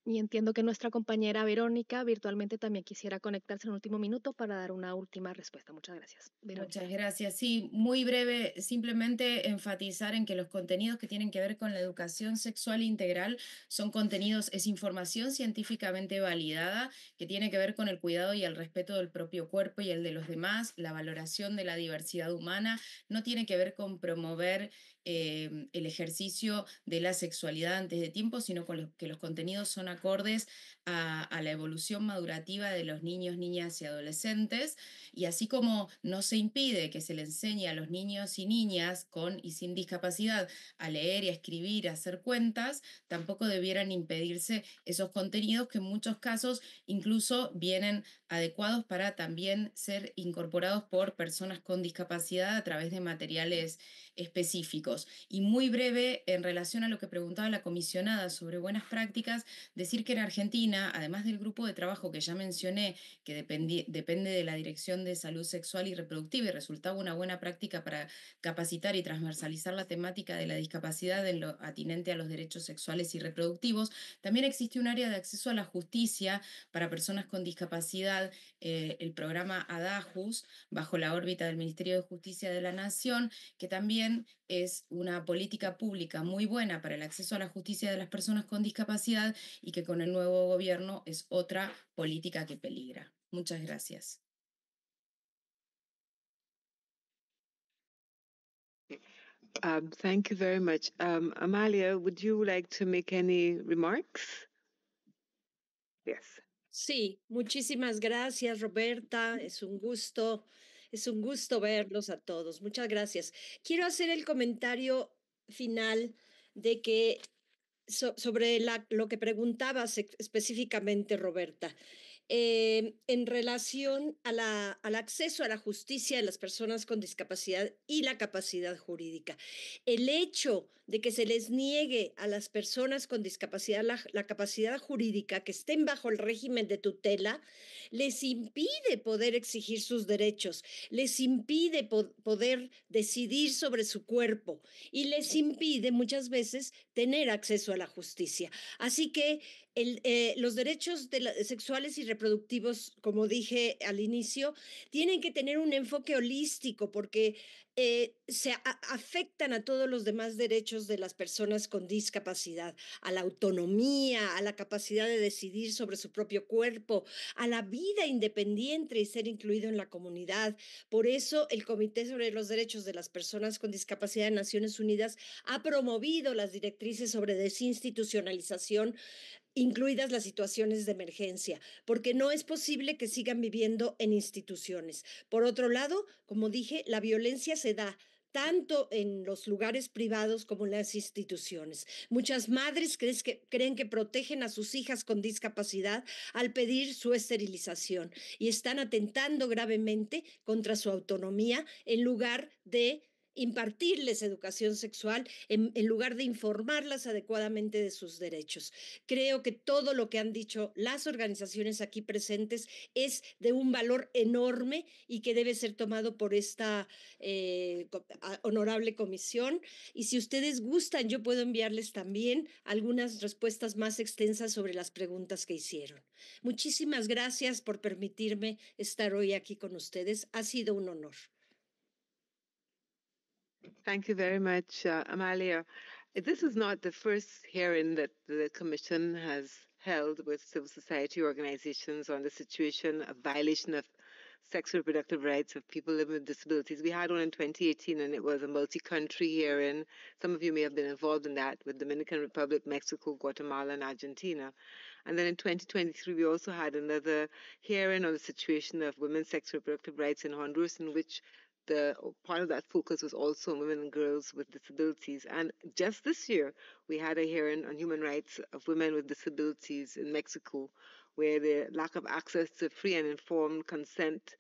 Y entiendo que nuestra compañera Verónica virtualmente también quisiera conectarse en el último minuto para dar una última respuesta. Muchas gracias. Muchas gracias. Sí, muy breve, simplemente enfatizar en que los contenidos que tienen que ver con la educación sexual integral son contenidos, es información científicamente validada que tiene que ver con el cuidado y el respeto del propio cuerpo y el de los demás, la valoración de la diversidad humana, no tiene que ver con promover Em, el ejercicio de la sexualidad antes de tiempo, sino con los que los contenidos son acordes a, la evolución madurativa de los niños, niñas y adolescentes, y así como no se impide que se le enseñe a los niños y niñas con y sin discapacidad a leer y a escribir, a hacer cuentas, tampoco debieran impedirse esos contenidos que en muchos casos incluso vienen adecuados para también ser incorporados por personas con discapacidad a través de materiales específicos. Y muy breve, en relación a lo que preguntaba la comisionada sobre buenas prácticas, decir que en Argentina, además del grupo de trabajo que ya mencioné, que depende de la Dirección de Salud Sexual y Reproductiva y resultaba una buena práctica para capacitar y transversalizar la temática de la discapacidad en lo atinente a los derechos sexuales y reproductivos, también existe un área de acceso a la justicia para personas con discapacidad, eh, el programa ADAJUS, bajo la órbita del Ministerio de Justicia de la Nación, que también es una política pública muy buena para el acceso a la justicia de las personas con discapacidad y que con el nuevo gobierno es otra política que peligra. Muchas gracias. Um, thank you very much. Um, Amalia, would you like to make any remarks? Yes. Sí, muchísimas gracias, Roberta. Es un gusto es un gusto verlos a todos. Muchas gracias. Quiero hacer el comentario final de que sobre lo que preguntabas específicamente, Roberta, em, en relación a la, al acceso a la justicia de las personas con discapacidad y la capacidad jurídica. El hecho de que se les niegue a las personas con discapacidad la, capacidad jurídica, que estén bajo el régimen de tutela, les impide poder exigir sus derechos, les impide poder decidir sobre su cuerpo y les impide muchas veces tener acceso la justicia. Así que eh, los derechos sexuales y reproductivos, como dije al inicio, tienen que tener un enfoque holístico porque eh, se afectan a todos los demás derechos de las personas con discapacidad, a la autonomía, a la capacidad de decidir sobre su propio cuerpo, a la vida independiente y ser incluido en la comunidad. Por eso el Comité sobre los Derechos de las Personas con Discapacidad de Naciones Unidas ha promovido las directrices sobre desinstitucionalización incluidas las situaciones de emergencia, porque no es posible que sigan viviendo en instituciones. Por otro lado, como dije, la violencia se da tanto en los lugares privados como en las instituciones. Muchas madres que, creen que protegen a sus hijas con discapacidad al pedir su esterilización y están atentando gravemente contra su autonomía en lugar de impartirles educación sexual en, lugar de informarlas adecuadamente de sus derechos. Creo que todo lo que han dicho las organizaciones aquí presentes es de un valor enorme y que debe ser tomado por esta eh, ah, honorable comisión. Y si ustedes gustan, yo puedo enviarles también algunas respuestas más extensas sobre las preguntas que hicieron. Muchísimas gracias por permitirme estar hoy aquí con ustedes. Ha sido un honor. Thank you very much, uh, Amalia. This is not the first hearing that the Commission has held with civil society organizations on the situation of violation of sexual reproductive rights of people living with disabilities. We had one in 2018 and it was a multi country hearing. Some of you may have been involved in that with Dominican Republic, Mexico, Guatemala, and Argentina. And then in 2023, we also had another hearing on the situation of women's sexual reproductive rights in Honduras, in which the oh, part of that focus was also on women and girls with disabilities. And just this year, we had a hearing on human rights of women with disabilities in Mexico, where the lack of access to free and informed consent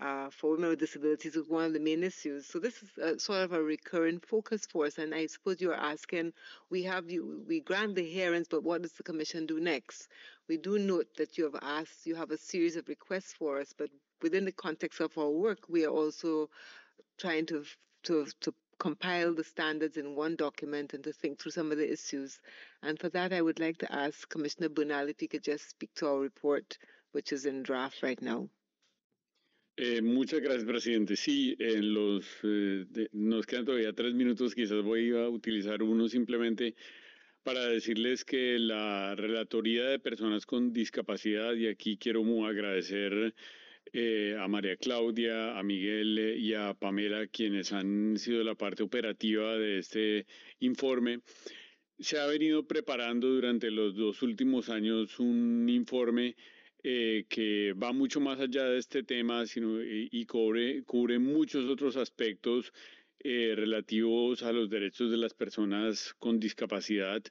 uh, for women with disabilities is one of the main issues. So this is a, uh, sort of a recurrent focus for us. And I suppose you're asking, we have you, we grant the hearings, but what does the commission do next? We do note that you have asked, you have a series of requests for us, but within the context of our work, we are also trying to to to compile the standards in one document and to think through some of the issues. And for that, I would like to ask Commissioner Bunal if he could just speak to our report, which is in draft right now. Eh, muchas gracias, presidente. Sí, eh, nos quedan todavía tres minutos, quizás voy a utilizar uno simplemente para decirles que la Relatoría de Personas con Discapacidad, y aquí quiero agradecer eh, a María Claudia, a Miguel y a Pamela, quienes han sido la parte operativa de este informe. Se ha venido preparando durante los dos últimos años un informe eh, que va mucho más allá de este tema eh, y, cubre, muchos otros aspectos eh, relativos a los derechos de las personas con discapacidad.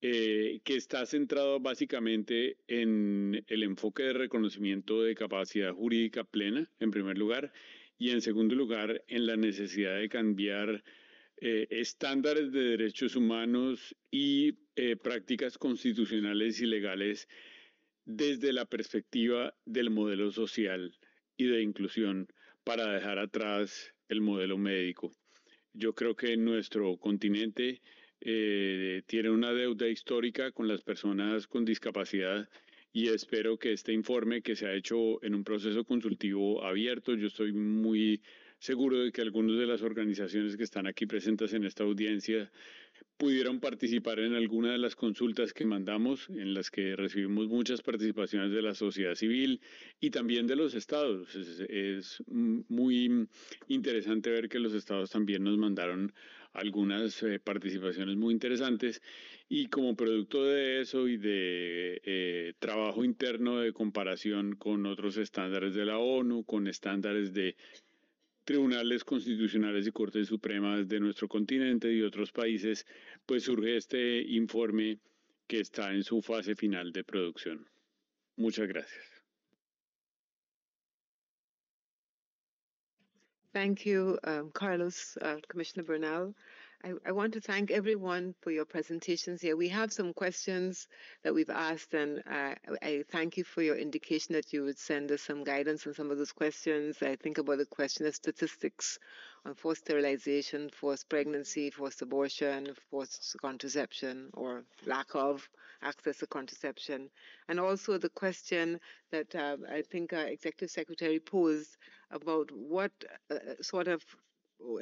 que está centrado básicamente en el enfoque de reconocimiento de capacidad jurídica plena, en primer lugar, y en segundo lugar, en la necesidad de cambiar estándares de derechos humanos y prácticas constitucionales y legales desde la perspectiva del modelo social y de inclusión para dejar atrás el modelo médico. Yo creo que nuestro continente eh, tiene una deuda histórica con las personas con discapacidad y espero que este informe que se ha hecho en un proceso consultivo abierto, yo estoy muy seguro de que algunas de las organizaciones que están aquí presentes en esta audiencia pudieron participar en alguna de las consultas que mandamos, en las que recibimos muchas participaciones de la sociedad civil y también de los estados. Es, muy interesante ver que los estados también nos mandaron algunas eh, participaciones muy interesantes y como producto de eso y de eh, trabajo interno de comparación con otros estándares de la ONU, con estándares de tribunales constitucionales y cortes supremas de nuestro continente y otros países, pues surge este informe que está en su fase final de producción. Muchas gracias. Um, Carlos, uh, Bernal. I, I, want to thank everyone for your presentations here. We have some questions that we've asked, and uh, I thank you for your indication that you would send us some guidance on some of those questions. I think about the question of statistics on forced sterilization, forced pregnancy, forced abortion, forced contraception, or lack of access to contraception, and also the question that uh, I think uh, Executive Secretary posed about what uh, uh, sort of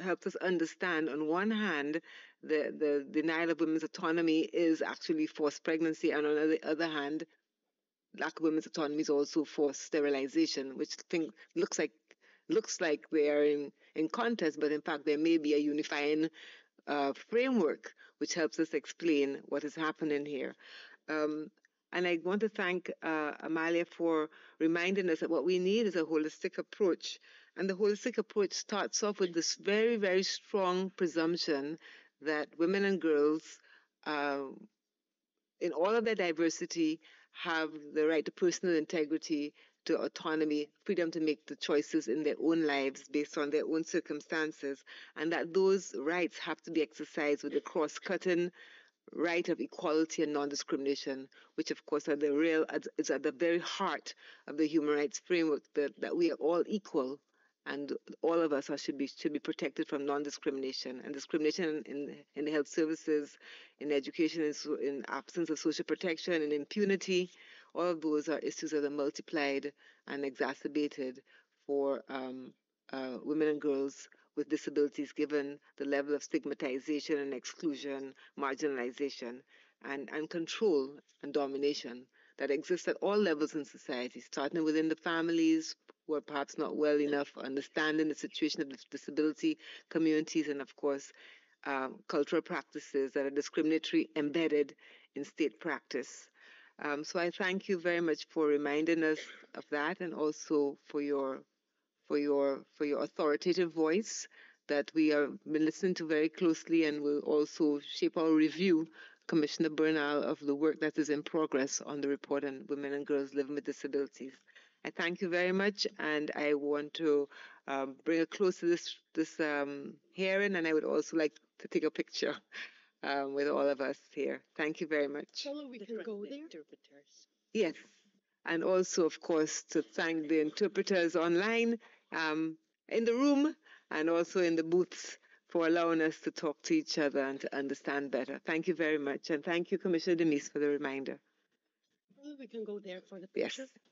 helps us understand, on one hand, the, the denial of women's autonomy is actually forced pregnancy, and on the other hand, lack of women's autonomy is also forced sterilization, which think, looks like looks like they are in, in contest, but in fact there may be a unifying uh, framework which helps us explain what is happening here. Um, and I want to thank uh, Amalia for reminding us that what we need is a holistic approach and the holistic approach starts off with this very, very strong presumption that women and girls, uh, in all of their diversity, have the right to personal integrity, to autonomy, freedom to make the choices in their own lives based on their own circumstances, and that those rights have to be exercised with a cross cutting right of equality and non-discrimination, which of course are the real is at the very heart of the human rights framework that, that we are all equal and all of us are, should be should be protected from non-discrimination and discrimination in in health services, in education, in, in absence of social protection, and impunity. All of those are issues that are multiplied and exacerbated for um, uh, women and girls with disabilities, given the level of stigmatization and exclusion, marginalization, and and control and domination that exists at all levels in society, starting within the families, were perhaps not well enough, understanding the situation of the disability communities, and of course, um, cultural practices that are discriminatory embedded in state practice. Um, so I thank you very much for reminding us of that, and also for your for your for your authoritative voice that we have been listening to very closely, and will also shape our review Commissioner Bernal of the work that is in progress on the report on women and girls living with disabilities. I thank you very much, and I want to um, bring a close to this this um, hearing, and I would also like to take a picture um, with all of us here. Thank you very much. Well, we can go there. Interpreters. Yes, and also, of course, to thank the interpreters online, um, in the room, and also in the booths for allowing us to talk to each other and to understand better. Thank you very much, and thank you, Commissioner Demise, for the reminder. Well, we can go there for the picture. Yes.